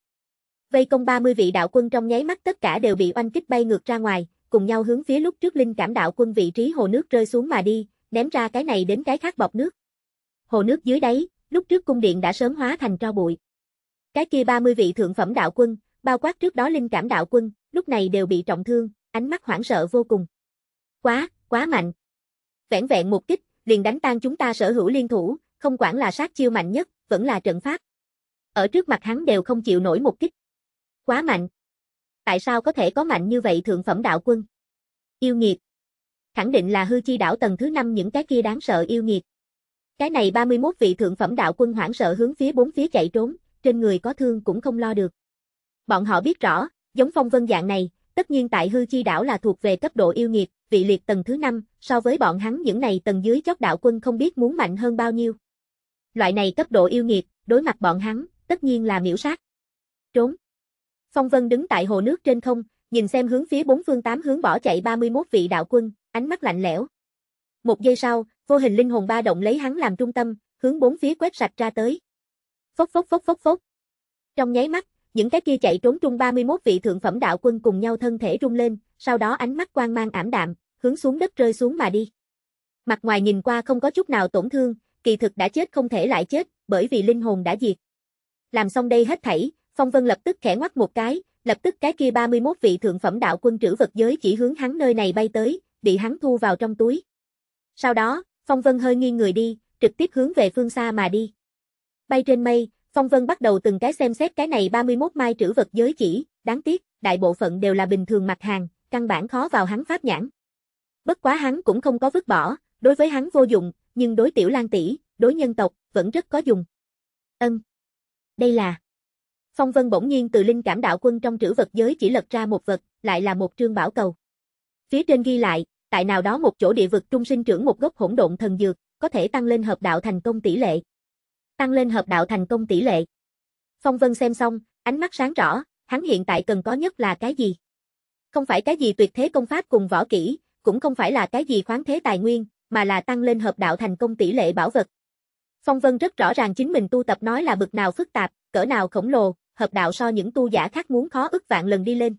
Vây công 30 vị đạo quân trong nháy mắt tất cả đều bị oanh kích bay ngược ra ngoài, cùng nhau hướng phía lúc trước linh cảm đạo quân vị trí hồ nước rơi xuống mà đi, ném ra cái này đến cái khác bọc nước. Hồ nước dưới đáy, lúc trước cung điện đã sớm hóa thành tro bụi. Cái kia 30 vị thượng phẩm đạo quân, bao quát trước đó linh cảm đạo quân, lúc này đều bị trọng thương, ánh mắt hoảng sợ vô cùng. Quá, quá mạnh, vẻn vẹn một kích, liền đánh tan chúng ta sở hữu liên thủ, không quản là sát chiêu mạnh nhất, vẫn là trận pháp. Ở trước mặt hắn đều không chịu nổi một kích. Quá mạnh. Tại sao có thể có mạnh như vậy thượng phẩm đạo quân? Yêu nghiệt. Khẳng định là hư chi đảo tầng thứ 5 những cái kia đáng sợ yêu nghiệt. Cái này 31 vị thượng phẩm đạo quân hoảng sợ hướng phía bốn phía chạy trốn, trên người có thương cũng không lo được. Bọn họ biết rõ, giống phong vân dạng này, Tất nhiên tại hư chi đảo là thuộc về cấp độ yêu nghiệt, vị liệt tầng thứ 5, so với bọn hắn những này tầng dưới chót đạo quân không biết muốn mạnh hơn bao nhiêu. Loại này cấp độ yêu nghiệt, đối mặt bọn hắn, tất nhiên là miểu sát. Trốn. Phong Vân đứng tại hồ nước trên không, nhìn xem hướng phía bốn phương tám hướng bỏ chạy 31 vị đạo quân, ánh mắt lạnh lẽo. Một giây sau, vô hình linh hồn ba động lấy hắn làm trung tâm, hướng bốn phía quét sạch ra tới. Phốc phốc phốc phốc phốc. Trong nháy mắt, những cái kia chạy trốn trung 31 vị thượng phẩm đạo quân cùng nhau thân thể rung lên, sau đó ánh mắt quang mang ảm đạm, hướng xuống đất rơi xuống mà đi. Mặt ngoài nhìn qua không có chút nào tổn thương, kỳ thực đã chết không thể lại chết, bởi vì linh hồn đã diệt. Làm xong đây hết thảy, Phong Vân lập tức khẽ ngoắt một cái, lập tức cái kia 31 vị thượng phẩm đạo quân trữ vật giới chỉ hướng hắn nơi này bay tới, bị hắn thu vào trong túi. Sau đó, Phong Vân hơi nghiêng người đi, trực tiếp hướng về phương xa mà đi. Bay trên mây, Phong Vân bắt đầu từng cái xem xét cái này 31 mai trữ vật giới chỉ, đáng tiếc, đại bộ phận đều là bình thường mặt hàng, căn bản khó vào hắn pháp nhãn. Bất quá hắn cũng không có vứt bỏ, đối với hắn vô dụng, nhưng đối tiểu Lan tỷ, đối nhân tộc vẫn rất có dùng. Ân. Đây là Phong Vân bỗng nhiên từ linh cảm đạo quân trong trữ vật giới chỉ lật ra một vật, lại là một trương bảo cầu. Phía trên ghi lại, tại nào đó một chỗ địa vực trung sinh trưởng một gốc hỗn độn thần dược, có thể tăng lên hợp đạo thành công tỷ lệ tăng lên hợp đạo thành công tỷ lệ. Phong Vân xem xong, ánh mắt sáng rõ, hắn hiện tại cần có nhất là cái gì? Không phải cái gì tuyệt thế công pháp cùng võ kỹ, cũng không phải là cái gì khoáng thế tài nguyên, mà là tăng lên hợp đạo thành công tỷ lệ bảo vật. Phong Vân rất rõ ràng chính mình tu tập nói là bực nào phức tạp, cỡ nào khổng lồ, hợp đạo so những tu giả khác muốn khó ức vạn lần đi lên.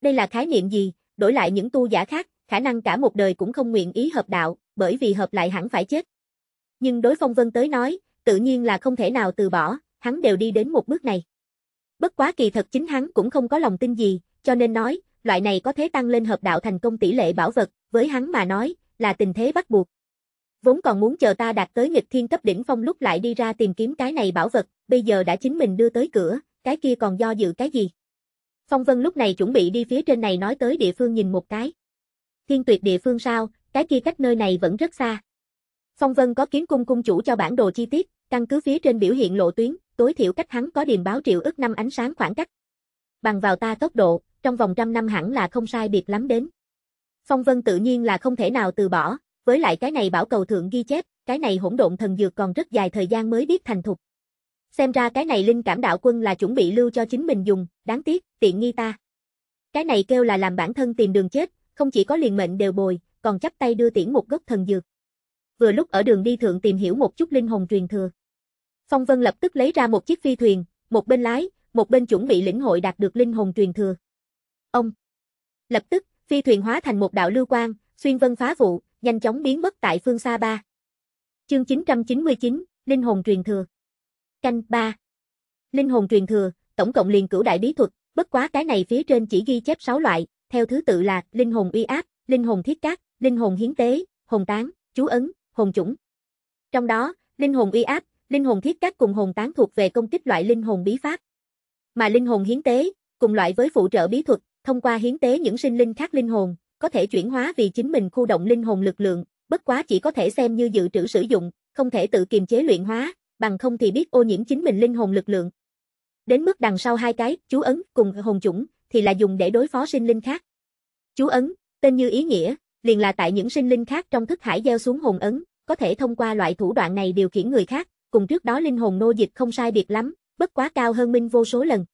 Đây là khái niệm gì, đổi lại những tu giả khác, khả năng cả một đời cũng không nguyện ý hợp đạo, bởi vì hợp lại hẳn phải chết. Nhưng đối Phong Vân tới nói, tự nhiên là không thể nào từ bỏ, hắn đều đi đến một bước này. Bất quá kỳ thật chính hắn cũng không có lòng tin gì, cho nên nói, loại này có thế tăng lên hợp đạo thành công tỷ lệ bảo vật, với hắn mà nói, là tình thế bắt buộc. Vốn còn muốn chờ ta đạt tới nghịch thiên cấp đỉnh phong lúc lại đi ra tìm kiếm cái này bảo vật, bây giờ đã chính mình đưa tới cửa, cái kia còn do dự cái gì. Phong Vân lúc này chuẩn bị đi phía trên này nói tới địa phương nhìn một cái. Thiên tuyệt địa phương sao, cái kia cách nơi này vẫn rất xa. Phong Vân có kiếm cung cung chủ cho bản đồ chi tiết, Căn cứ phía trên biểu hiện lộ tuyến, tối thiểu cách hắn có điềm báo triệu ức năm ánh sáng khoảng cách. Bằng vào ta tốc độ, trong vòng trăm năm hẳn là không sai biệt lắm đến. Phong Vân tự nhiên là không thể nào từ bỏ, với lại cái này bảo cầu thượng ghi chép, cái này hỗn độn thần dược còn rất dài thời gian mới biết thành thục. Xem ra cái này linh cảm đạo quân là chuẩn bị lưu cho chính mình dùng, đáng tiếc, tiện nghi ta. Cái này kêu là làm bản thân tìm đường chết, không chỉ có liền mệnh đều bồi, còn chắp tay đưa tiễn một gốc thần dược. Vừa lúc ở đường đi thượng tìm hiểu một chút linh hồn truyền thừa. Phong Vân lập tức lấy ra một chiếc phi thuyền, một bên lái, một bên chuẩn bị lĩnh hội đạt được linh hồn truyền thừa. Ông. Lập tức, phi thuyền hóa thành một đạo lưu quang, xuyên vân phá vụ, nhanh chóng biến mất tại phương xa ba. Chương 999, linh hồn truyền thừa. Canh 3. Linh hồn truyền thừa, tổng cộng liền cửu đại bí thuật, bất quá cái này phía trên chỉ ghi chép 6 loại, theo thứ tự là linh hồn uy áp, linh hồn thiết cát, linh hồn hiến tế, hồn tán, chú ấn, hồn chủng. Trong đó, linh hồn uy áp Linh hồn thiết cách cùng hồn tán thuộc về công kích loại linh hồn bí pháp. Mà linh hồn hiến tế, cùng loại với phụ trợ bí thuật, thông qua hiến tế những sinh linh khác linh hồn, có thể chuyển hóa vì chính mình khu động linh hồn lực lượng, bất quá chỉ có thể xem như dự trữ sử dụng, không thể tự kiềm chế luyện hóa, bằng không thì biết ô nhiễm chính mình linh hồn lực lượng. Đến mức đằng sau hai cái, chú ấn cùng hồn chủng thì là dùng để đối phó sinh linh khác. Chú ấn, tên như ý nghĩa, liền là tại những sinh linh khác trong thức hải gieo xuống hồn ấn, có thể thông qua loại thủ đoạn này điều khiển người khác, cùng trước đó linh hồn nô dịch không sai biệt lắm, bất quá cao hơn minh vô số lần.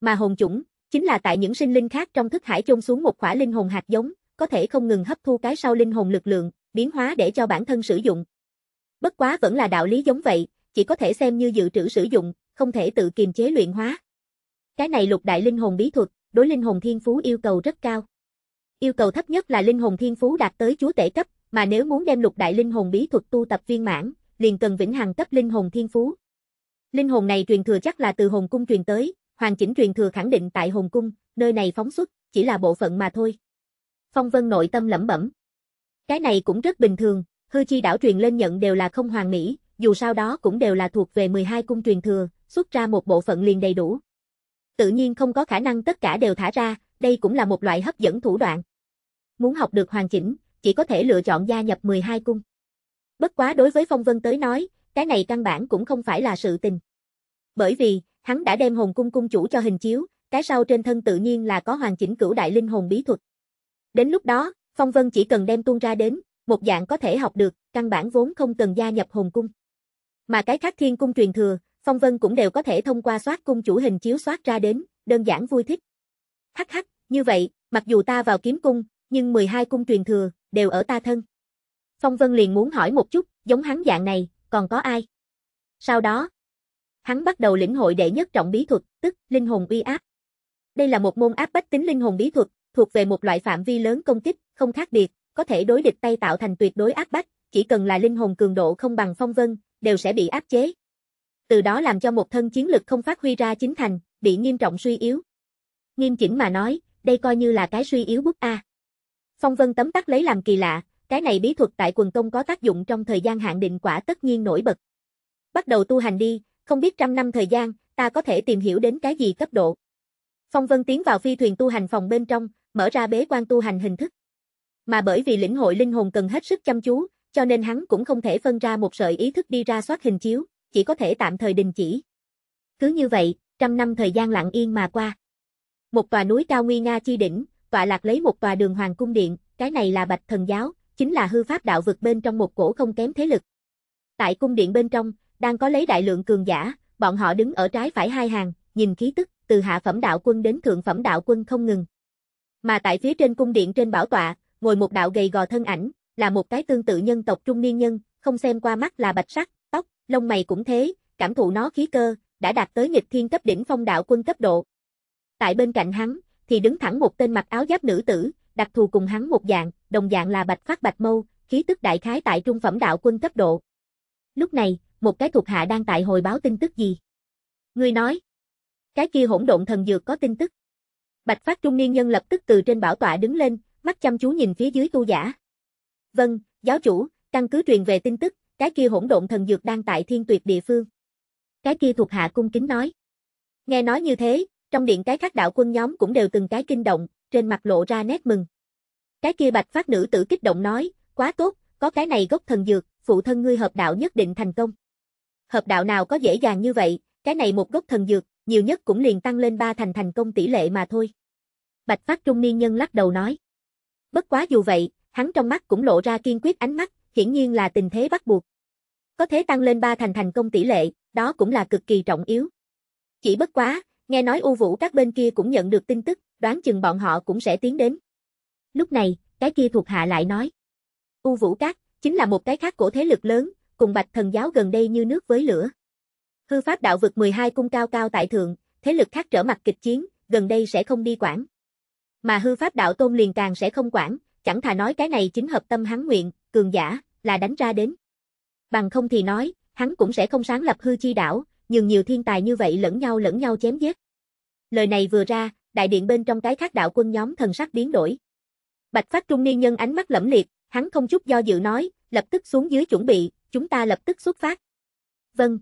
Mà hồn chủng, chính là tại những sinh linh khác trong thức hải chôn xuống một khỏa linh hồn hạt giống, có thể không ngừng hấp thu cái sau linh hồn lực lượng, biến hóa để cho bản thân sử dụng. Bất quá vẫn là đạo lý giống vậy, chỉ có thể xem như dự trữ sử dụng, không thể tự kiềm chế luyện hóa. Cái này lục đại linh hồn bí thuật, đối linh hồn thiên phú yêu cầu rất cao. Yêu cầu thấp nhất là linh hồn thiên phú đạt tới chúa tể cấp, mà nếu muốn đem lục đại linh hồn bí thuật tu tập viên mãn, liền cần vĩnh hằng cấp linh hồn thiên phú. Linh hồn này truyền thừa chắc là từ hồn cung truyền tới, hoàn chỉnh truyền thừa khẳng định tại hồn cung, nơi này phóng xuất, chỉ là bộ phận mà thôi. Phong Vân nội tâm lẩm bẩm. Cái này cũng rất bình thường, hư chi đảo truyền lên nhận đều là không hoàn mỹ, dù sao đó cũng đều là thuộc về 12 cung truyền thừa, xuất ra một bộ phận liền đầy đủ. Tự nhiên không có khả năng tất cả đều thả ra, đây cũng là một loại hấp dẫn thủ đoạn. Muốn học được hoàn chỉnh, chỉ có thể lựa chọn gia nhập 12 cung. Bất quá đối với Phong Vân tới nói, cái này căn bản cũng không phải là sự tình. Bởi vì, hắn đã đem hồn cung cung chủ cho hình chiếu, cái sau trên thân tự nhiên là có hoàn chỉnh cửu đại linh hồn bí thuật. Đến lúc đó, Phong Vân chỉ cần đem tuôn ra đến, một dạng có thể học được, căn bản vốn không cần gia nhập hồn cung. Mà cái khác thiên cung truyền thừa, Phong Vân cũng đều có thể thông qua soát cung chủ hình chiếu soát ra đến, đơn giản vui thích. Hắc hắc, như vậy, mặc dù ta vào kiếm cung, nhưng 12 cung truyền thừa, đều ở ta thân. Phong Vân liền muốn hỏi một chút, giống hắn dạng này, còn có ai? Sau đó, hắn bắt đầu lĩnh hội đệ nhất trọng bí thuật, tức linh hồn uy áp. Đây là một môn áp bách tính linh hồn bí thuật, thuộc về một loại phạm vi lớn công kích, không khác biệt, có thể đối địch tay tạo thành tuyệt đối áp bách, chỉ cần là linh hồn cường độ không bằng Phong Vân, đều sẽ bị áp chế. Từ đó làm cho một thân chiến lực không phát huy ra chính thành, bị nghiêm trọng suy yếu. Nghiêm chỉnh mà nói, đây coi như là cái suy yếu bức a. Phong Vân tấm tắc lấy làm kỳ lạ, cái này bí thuật tại quần công có tác dụng trong thời gian hạn định quả tất nhiên nổi bật. Bắt đầu tu hành đi, không biết trăm năm thời gian, ta có thể tìm hiểu đến cái gì cấp độ. Phong Vân tiến vào phi thuyền tu hành phòng bên trong, mở ra bế quan tu hành hình thức. Mà bởi vì lĩnh hội linh hồn cần hết sức chăm chú, cho nên hắn cũng không thể phân ra một sợi ý thức đi ra soát hình chiếu, chỉ có thể tạm thời đình chỉ. Cứ như vậy, trăm năm thời gian lặng yên mà qua. Một tòa núi cao nguy nga chi đỉnh, tọa lạc lấy một tòa đường hoàng cung điện, cái này là Bạch Thần giáo, chính là hư pháp đạo vực bên trong một cổ không kém thế lực. Tại cung điện bên trong, đang có lấy đại lượng cường giả, bọn họ đứng ở trái phải hai hàng, nhìn khí tức, từ hạ phẩm đạo quân đến thượng phẩm đạo quân không ngừng. Mà tại phía trên cung điện trên bảo tọa, ngồi một đạo gầy gò thân ảnh, là một cái tương tự nhân tộc trung niên nhân, không xem qua mắt là bạch sắc, tóc, lông mày cũng thế, cảm thụ nó khí cơ, đã đạt tới nghịch thiên cấp đỉnh phong đạo quân cấp độ. Tại bên cạnh hắn, thì đứng thẳng một tên mặc áo giáp nữ tử, đặc thù cùng hắn một dạng, đồng dạng là bạch phát bạch mâu, khí tức đại khái tại trung phẩm đạo quân cấp độ. Lúc này, một cái thuộc hạ đang tại hồi báo tin tức gì? Ngươi nói, cái kia hỗn độn thần dược có tin tức. Bạch phát trung niên nhân lập tức từ trên bảo tọa đứng lên, mắt chăm chú nhìn phía dưới tu giả. Vâng, giáo chủ, căn cứ truyền về tin tức, cái kia hỗn độn thần dược đang tại thiên tuyệt địa phương. Cái kia thuộc hạ cung kính nói. Nghe nói như thế, trong điện cái khác đạo quân nhóm cũng đều từng cái kinh động, trên mặt lộ ra nét mừng. Cái kia bạch phát nữ tử kích động nói, quá tốt, có cái này gốc thần dược, phụ thân ngươi hợp đạo nhất định thành công. Hợp đạo nào có dễ dàng như vậy, cái này một gốc thần dược, nhiều nhất cũng liền tăng lên ba thành thành công tỷ lệ mà thôi. Bạch phát trung niên nhân lắc đầu nói. Bất quá dù vậy, hắn trong mắt cũng lộ ra kiên quyết ánh mắt, hiển nhiên là tình thế bắt buộc. Có thế tăng lên ba thành thành công tỷ lệ, đó cũng là cực kỳ trọng yếu. Chỉ bất quá, nghe nói U Vũ các bên kia cũng nhận được tin tức, đoán chừng bọn họ cũng sẽ tiến đến. Lúc này, cái kia thuộc hạ lại nói. U Vũ các chính là một cái khác cổ thế lực lớn, cùng bạch thần giáo gần đây như nước với lửa. Hư pháp đạo vực 12 cung cao cao tại thượng, thế lực khác trở mặt kịch chiến, gần đây sẽ không đi quản. Mà hư pháp đạo tôn liền càng sẽ không quản, chẳng thà nói cái này chính hợp tâm hắn nguyện, cường giả, là đánh ra đến. Bằng không thì nói, hắn cũng sẽ không sáng lập hư chi đảo, nhường nhiều thiên tài như vậy lẫn nhau lẫn nhau chém giết. Lời này vừa ra, đại điện bên trong cái khác đạo quân nhóm thần sắc biến đổi. Bạch phát trung niên nhân ánh mắt lẫm liệt, hắn không chút do dự nói, lập tức xuống dưới chuẩn bị, chúng ta lập tức xuất phát. Vâng.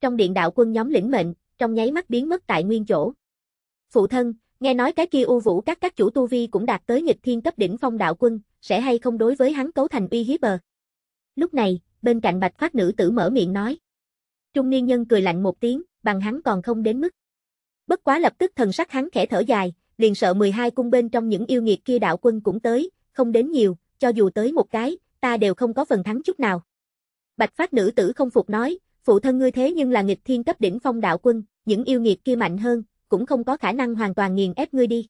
Trong điện đạo quân nhóm lĩnh mệnh, trong nháy mắt biến mất tại nguyên chỗ. Phụ thân, nghe nói cái kia u vũ các các chủ tu vi cũng đạt tới nghịch thiên cấp đỉnh phong đạo quân, sẽ hay không đối với hắn cấu thành uy hiếp bờ. Lúc này, bên cạnh bạch phát nữ tử mở miệng nói. Trung niên nhân cười lạnh một tiếng, bằng hắn còn không đến mức. Bất quá lập tức thần sắc hắn khẽ thở dài, liền sợ 12 cung bên trong những yêu nghiệt kia đạo quân cũng tới, không đến nhiều, cho dù tới một cái, ta đều không có phần thắng chút nào. Bạch phát nữ tử không phục nói, phụ thân ngươi thế nhưng là nghịch thiên cấp đỉnh phong đạo quân, những yêu nghiệt kia mạnh hơn, cũng không có khả năng hoàn toàn nghiền ép ngươi đi.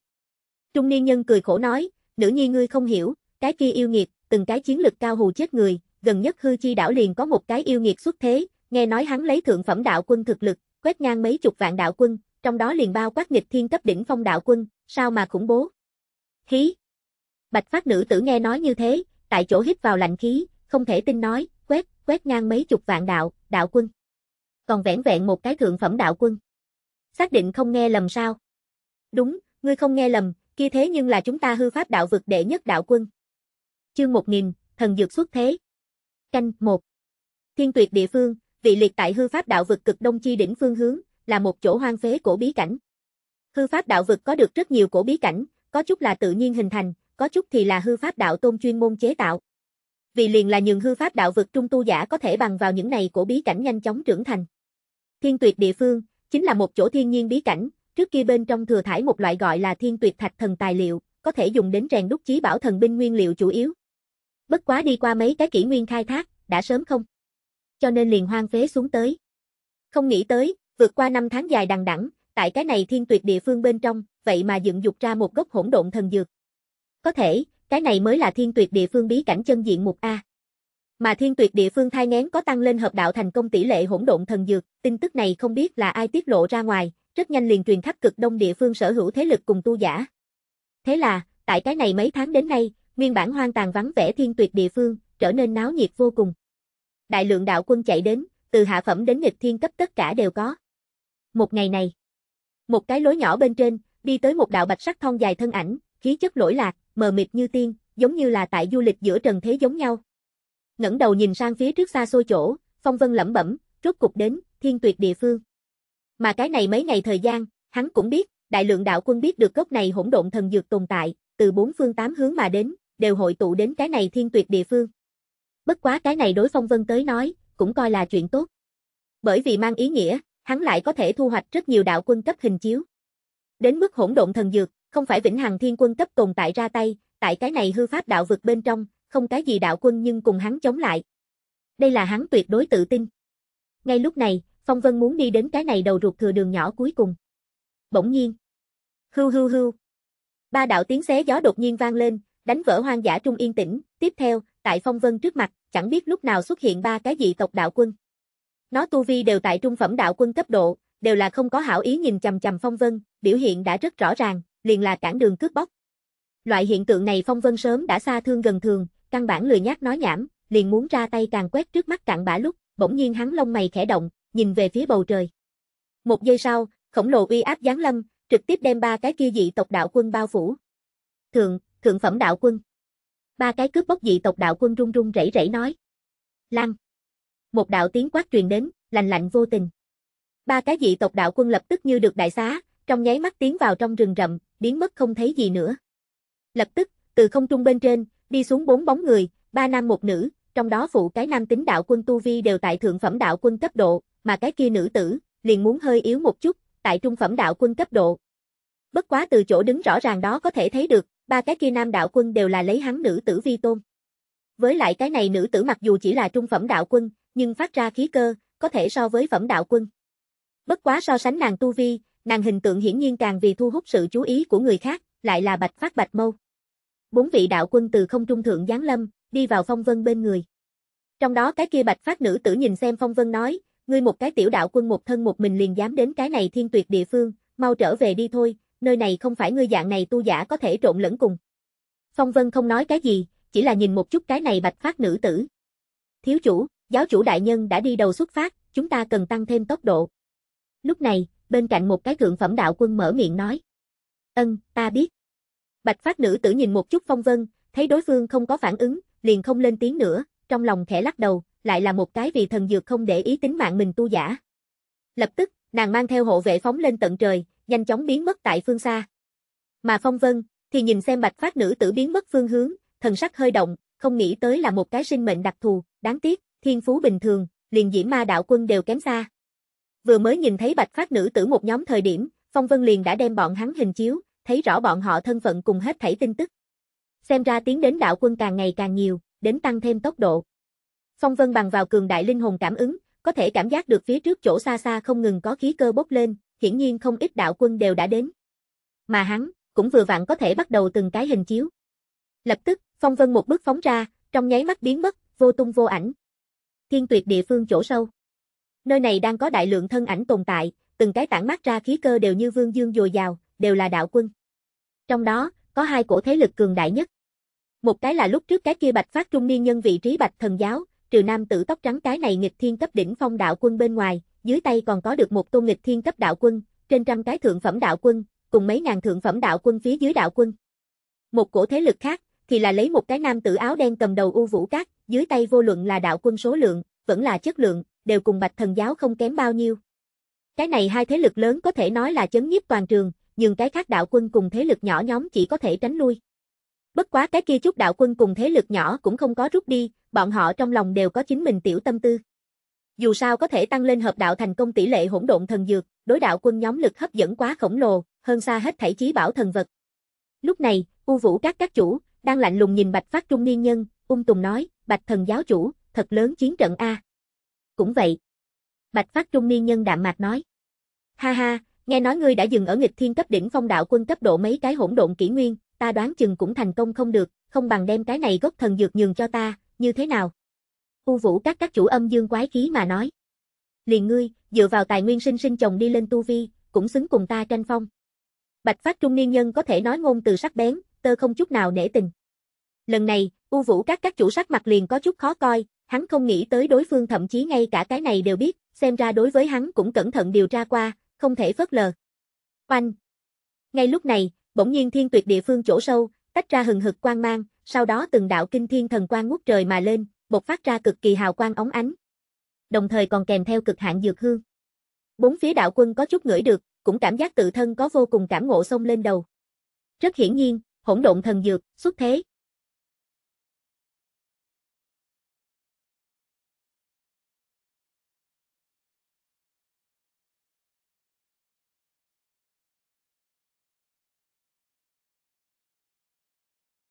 Trung niên nhân cười khổ nói, nữ nhi ngươi không hiểu, cái kia yêu nghiệt, từng cái chiến lực cao hù chết người, gần nhất hư chi đảo liền có một cái yêu nghiệt xuất thế, nghe nói hắn lấy thượng phẩm đạo quân thực lực, quét ngang mấy chục vạn đạo quân, trong đó liền bao quát nghịch thiên cấp đỉnh phong đạo quân, sao mà khủng bố. khí Bạch phát nữ tử nghe nói như thế, tại chỗ hít vào lạnh khí, không thể tin nói, quét, quét ngang mấy chục vạn đạo, đạo quân. Còn vẻn vẹn một cái thượng phẩm đạo quân. Xác định không nghe lầm sao? Đúng, ngươi không nghe lầm, kia thế nhưng là chúng ta hư pháp đạo vực đệ nhất đạo quân. Chương 1000, thần dược xuất thế. Canh 1. Thiên tuyệt địa phương, vị liệt tại hư pháp đạo vực cực đông chi đỉnh phương hướng, là một chỗ hoang phế cổ bí cảnh. Hư pháp đạo vực có được rất nhiều cổ bí cảnh, có chút là tự nhiên hình thành, có chút thì là hư pháp đạo tôn chuyên môn chế tạo. Vì liền là nhường hư pháp đạo vực trung tu giả có thể bằng vào những này cổ bí cảnh nhanh chóng trưởng thành. Thiên tuyệt địa phương, chính là một chỗ thiên nhiên bí cảnh, trước kia bên trong thừa thải một loại gọi là thiên tuyệt thạch thần tài liệu, có thể dùng đến rèn đúc chí bảo thần binh nguyên liệu chủ yếu. Bất quá đi qua mấy cái kỷ nguyên khai thác, đã sớm không. Cho nên liền hoang phế xuống tới. Không nghĩ tới, Vượt qua năm tháng dài đằng đẵng, tại cái này thiên tuyệt địa phương bên trong, vậy mà dựng dục ra một gốc hỗn độn thần dược. Có thể, cái này mới là thiên tuyệt địa phương bí cảnh chân diện mục A. Mà thiên tuyệt địa phương thai ngén có tăng lên hợp đạo thành công tỷ lệ hỗn độn thần dược, tin tức này không biết là ai tiết lộ ra ngoài, rất nhanh liền truyền khắp cực đông địa phương sở hữu thế lực cùng tu giả. Thế là, tại cái này mấy tháng đến nay, nguyên bản hoang tàn vắng vẻ thiên tuyệt địa phương, trở nên náo nhiệt vô cùng. Đại lượng đạo quân chạy đến, từ hạ phẩm đến nghịch thiên cấp tất cả đều có. Một ngày này, một cái lối nhỏ bên trên, đi tới một đạo bạch sắc thon dài thân ảnh, khí chất lỗi lạc, mờ mịt như tiên, giống như là tại du lịch giữa trần thế giống nhau. Ngẩng đầu nhìn sang phía trước xa xôi chỗ, Phong Vân lẩm bẩm, rốt cục đến, thiên tuyệt địa phương. Mà cái này mấy ngày thời gian, hắn cũng biết, đại lượng đạo quân biết được gốc này hỗn độn thần dược tồn tại, từ bốn phương tám hướng mà đến, đều hội tụ đến cái này thiên tuyệt địa phương. Bất quá cái này đối Phong Vân tới nói, cũng coi là chuyện tốt. Bởi vì mang ý nghĩa, hắn lại có thể thu hoạch rất nhiều đạo quân cấp hình chiếu. Đến mức hỗn độn thần dược, không phải vĩnh hằng thiên quân cấp tồn tại ra tay, tại cái này hư pháp đạo vực bên trong, không cái gì đạo quân nhưng cùng hắn chống lại. Đây là hắn tuyệt đối tự tin. Ngay lúc này, Phong Vân muốn đi đến cái này đầu ruột thừa đường nhỏ cuối cùng. Bỗng nhiên. Hưu hưu hưu. Ba đạo tiếng xé gió đột nhiên vang lên, đánh vỡ hoang dã trung yên tĩnh, tiếp theo, tại Phong Vân trước mặt, chẳng biết lúc nào xuất hiện ba cái dị tộc đạo quân. Nó tu vi đều tại trung phẩm đạo quân cấp độ, đều là không có hảo ý nhìn chằm chằm Phong Vân, biểu hiện đã rất rõ ràng, liền là cản đường cướp bóc. Loại hiện tượng này Phong Vân sớm đã xa thương gần thường, căn bản lười nhác nói nhảm, liền muốn ra tay càng quét trước mắt cạn bã lúc, bỗng nhiên hắn lông mày khẽ động, nhìn về phía bầu trời. Một giây sau, khổng lồ uy áp giáng lâm, trực tiếp đem ba cái kia dị tộc đạo quân bao phủ. Thượng, thượng phẩm đạo quân. Ba cái cướp bóc dị tộc đạo quân run run rẩy rẩy nói. Lăng một đạo tiếng quát truyền đến, lạnh lạnh vô tình. Ba cái dị tộc đạo quân lập tức như được đại xá, trong nháy mắt tiến vào trong rừng rậm, biến mất không thấy gì nữa. Lập tức, từ không trung bên trên, đi xuống bốn bóng người, ba nam một nữ, trong đó phụ cái nam tính đạo quân tu vi đều tại thượng phẩm đạo quân cấp độ, mà cái kia nữ tử, liền muốn hơi yếu một chút, tại trung phẩm đạo quân cấp độ. Bất quá từ chỗ đứng rõ ràng đó có thể thấy được, ba cái kia nam đạo quân đều là lấy hắn nữ tử vi tôn. Với lại cái này nữ tử mặc dù chỉ là trung phẩm đạo quân, nhưng phát ra khí cơ, có thể so với phẩm đạo quân. Bất quá so sánh nàng tu vi, nàng hình tượng hiển nhiên càng vì thu hút sự chú ý của người khác, lại là bạch phát bạch mâu. Bốn vị đạo quân từ không trung thượng giáng lâm, đi vào phong vân bên người. Trong đó cái kia bạch phát nữ tử nhìn xem phong vân nói, ngươi một cái tiểu đạo quân một thân một mình liền dám đến cái này thiên tuyệt địa phương, mau trở về đi thôi, nơi này không phải ngươi dạng này tu giả có thể trộn lẫn cùng. Phong vân không nói cái gì, chỉ là nhìn một chút cái này bạch phát nữ tử. Thiếu chủ, Giáo chủ đại nhân đã đi đầu xuất phát, chúng ta cần tăng thêm tốc độ. Lúc này, bên cạnh một cái thượng phẩm đạo quân mở miệng nói. Ân, ta biết. Bạch phát nữ tử nhìn một chút phong vân, thấy đối phương không có phản ứng, liền không lên tiếng nữa, trong lòng khẽ lắc đầu, lại là một cái vì thần dược không để ý tính mạng mình tu giả. Lập tức, nàng mang theo hộ vệ phóng lên tận trời, nhanh chóng biến mất tại phương xa. Mà phong vân, thì nhìn xem bạch phát nữ tử biến mất phương hướng, thần sắc hơi động, không nghĩ tới là một cái sinh mệnh đặc thù, đáng tiếc thiên phú bình thường, liền diễm ma đạo quân đều kém xa. Vừa mới nhìn thấy bạch phát nữ tử một nhóm thời điểm, Phong Vân liền đã đem bọn hắn hình chiếu, thấy rõ bọn họ thân phận cùng hết thảy tin tức. Xem ra tiến đến đạo quân càng ngày càng nhiều, đến tăng thêm tốc độ. Phong Vân bằng vào cường đại linh hồn cảm ứng, có thể cảm giác được phía trước chỗ xa xa không ngừng có khí cơ bốc lên, hiển nhiên không ít đạo quân đều đã đến. Mà hắn, cũng vừa vặn có thể bắt đầu từng cái hình chiếu. Lập tức, Phong Vân một bước phóng ra, trong nháy mắt biến mất, vô tung vô ảnh, thiên tuyệt địa phương chỗ sâu. Nơi này đang có đại lượng thân ảnh tồn tại, từng cái tản mát ra khí cơ đều như vương dương dồi dào, đều là đạo quân. Trong đó, có hai cổ thế lực cường đại nhất. Một cái là lúc trước cái kia bạch phát trung niên nhân vị trí bạch thần giáo, trừ nam tử tóc trắng cái này nghịch thiên cấp đỉnh phong đạo quân bên ngoài, dưới tay còn có được một tôn nghịch thiên cấp đạo quân, trên trăm cái thượng phẩm đạo quân, cùng mấy ngàn thượng phẩm đạo quân phía dưới đạo quân. Một cổ thế lực khác, thì là lấy một cái nam tử áo đen cầm đầu U Vũ các dưới tay vô luận là đạo quân số lượng, vẫn là chất lượng, đều cùng Bạch Thần giáo không kém bao nhiêu. Cái này hai thế lực lớn có thể nói là chấn nhiếp toàn trường, nhưng cái khác đạo quân cùng thế lực nhỏ nhóm chỉ có thể tránh lui. Bất quá cái kia chút đạo quân cùng thế lực nhỏ cũng không có rút đi, bọn họ trong lòng đều có chính mình tiểu tâm tư. Dù sao có thể tăng lên hợp đạo thành công tỷ lệ hỗn độn thần dược, đối đạo quân nhóm lực hấp dẫn quá khổng lồ, hơn xa hết thảy chí bảo thần vật. Lúc này, U Vũ các các chủ, đang lạnh lùng nhìn bạch phát trung niên nhân, ung tùng nói, bạch thần giáo chủ, thật lớn chiến trận A. Cũng vậy. Bạch phát trung niên nhân đạm mạc nói. Ha ha, nghe nói ngươi đã dừng ở nghịch thiên cấp đỉnh phong đạo quân cấp độ mấy cái hỗn độn kỷ nguyên, ta đoán chừng cũng thành công không được, không bằng đem cái này gốc thần dược nhường cho ta, như thế nào? U vũ các các chủ âm dương quái khí mà nói. Liền ngươi, dựa vào tài nguyên sinh sinh chồng đi lên tu vi, cũng xứng cùng ta tranh phong. Bạch phát trung niên nhân có thể nói ngôn từ sắc bén, tơ không chút nào nể tình. Lần này, U Vũ các các chủ sắc mặt liền có chút khó coi, hắn không nghĩ tới đối phương thậm chí ngay cả cái này đều biết, xem ra đối với hắn cũng cẩn thận điều tra qua, không thể phớt lờ. Oanh! Ngay lúc này, bỗng nhiên thiên tuyệt địa phương chỗ sâu, tách ra hừng hực quang mang, sau đó từng đạo kinh thiên thần quang ngút trời mà lên, bộc phát ra cực kỳ hào quang óng ánh. Đồng thời còn kèm theo cực hạn dược hương. Bốn phía đạo quân có chút ngửi được, cũng cảm giác tự thân có vô cùng cảm ngộ xông lên đầu. Rất hiển nhiên, hỗn độn thần dược, xuất thế.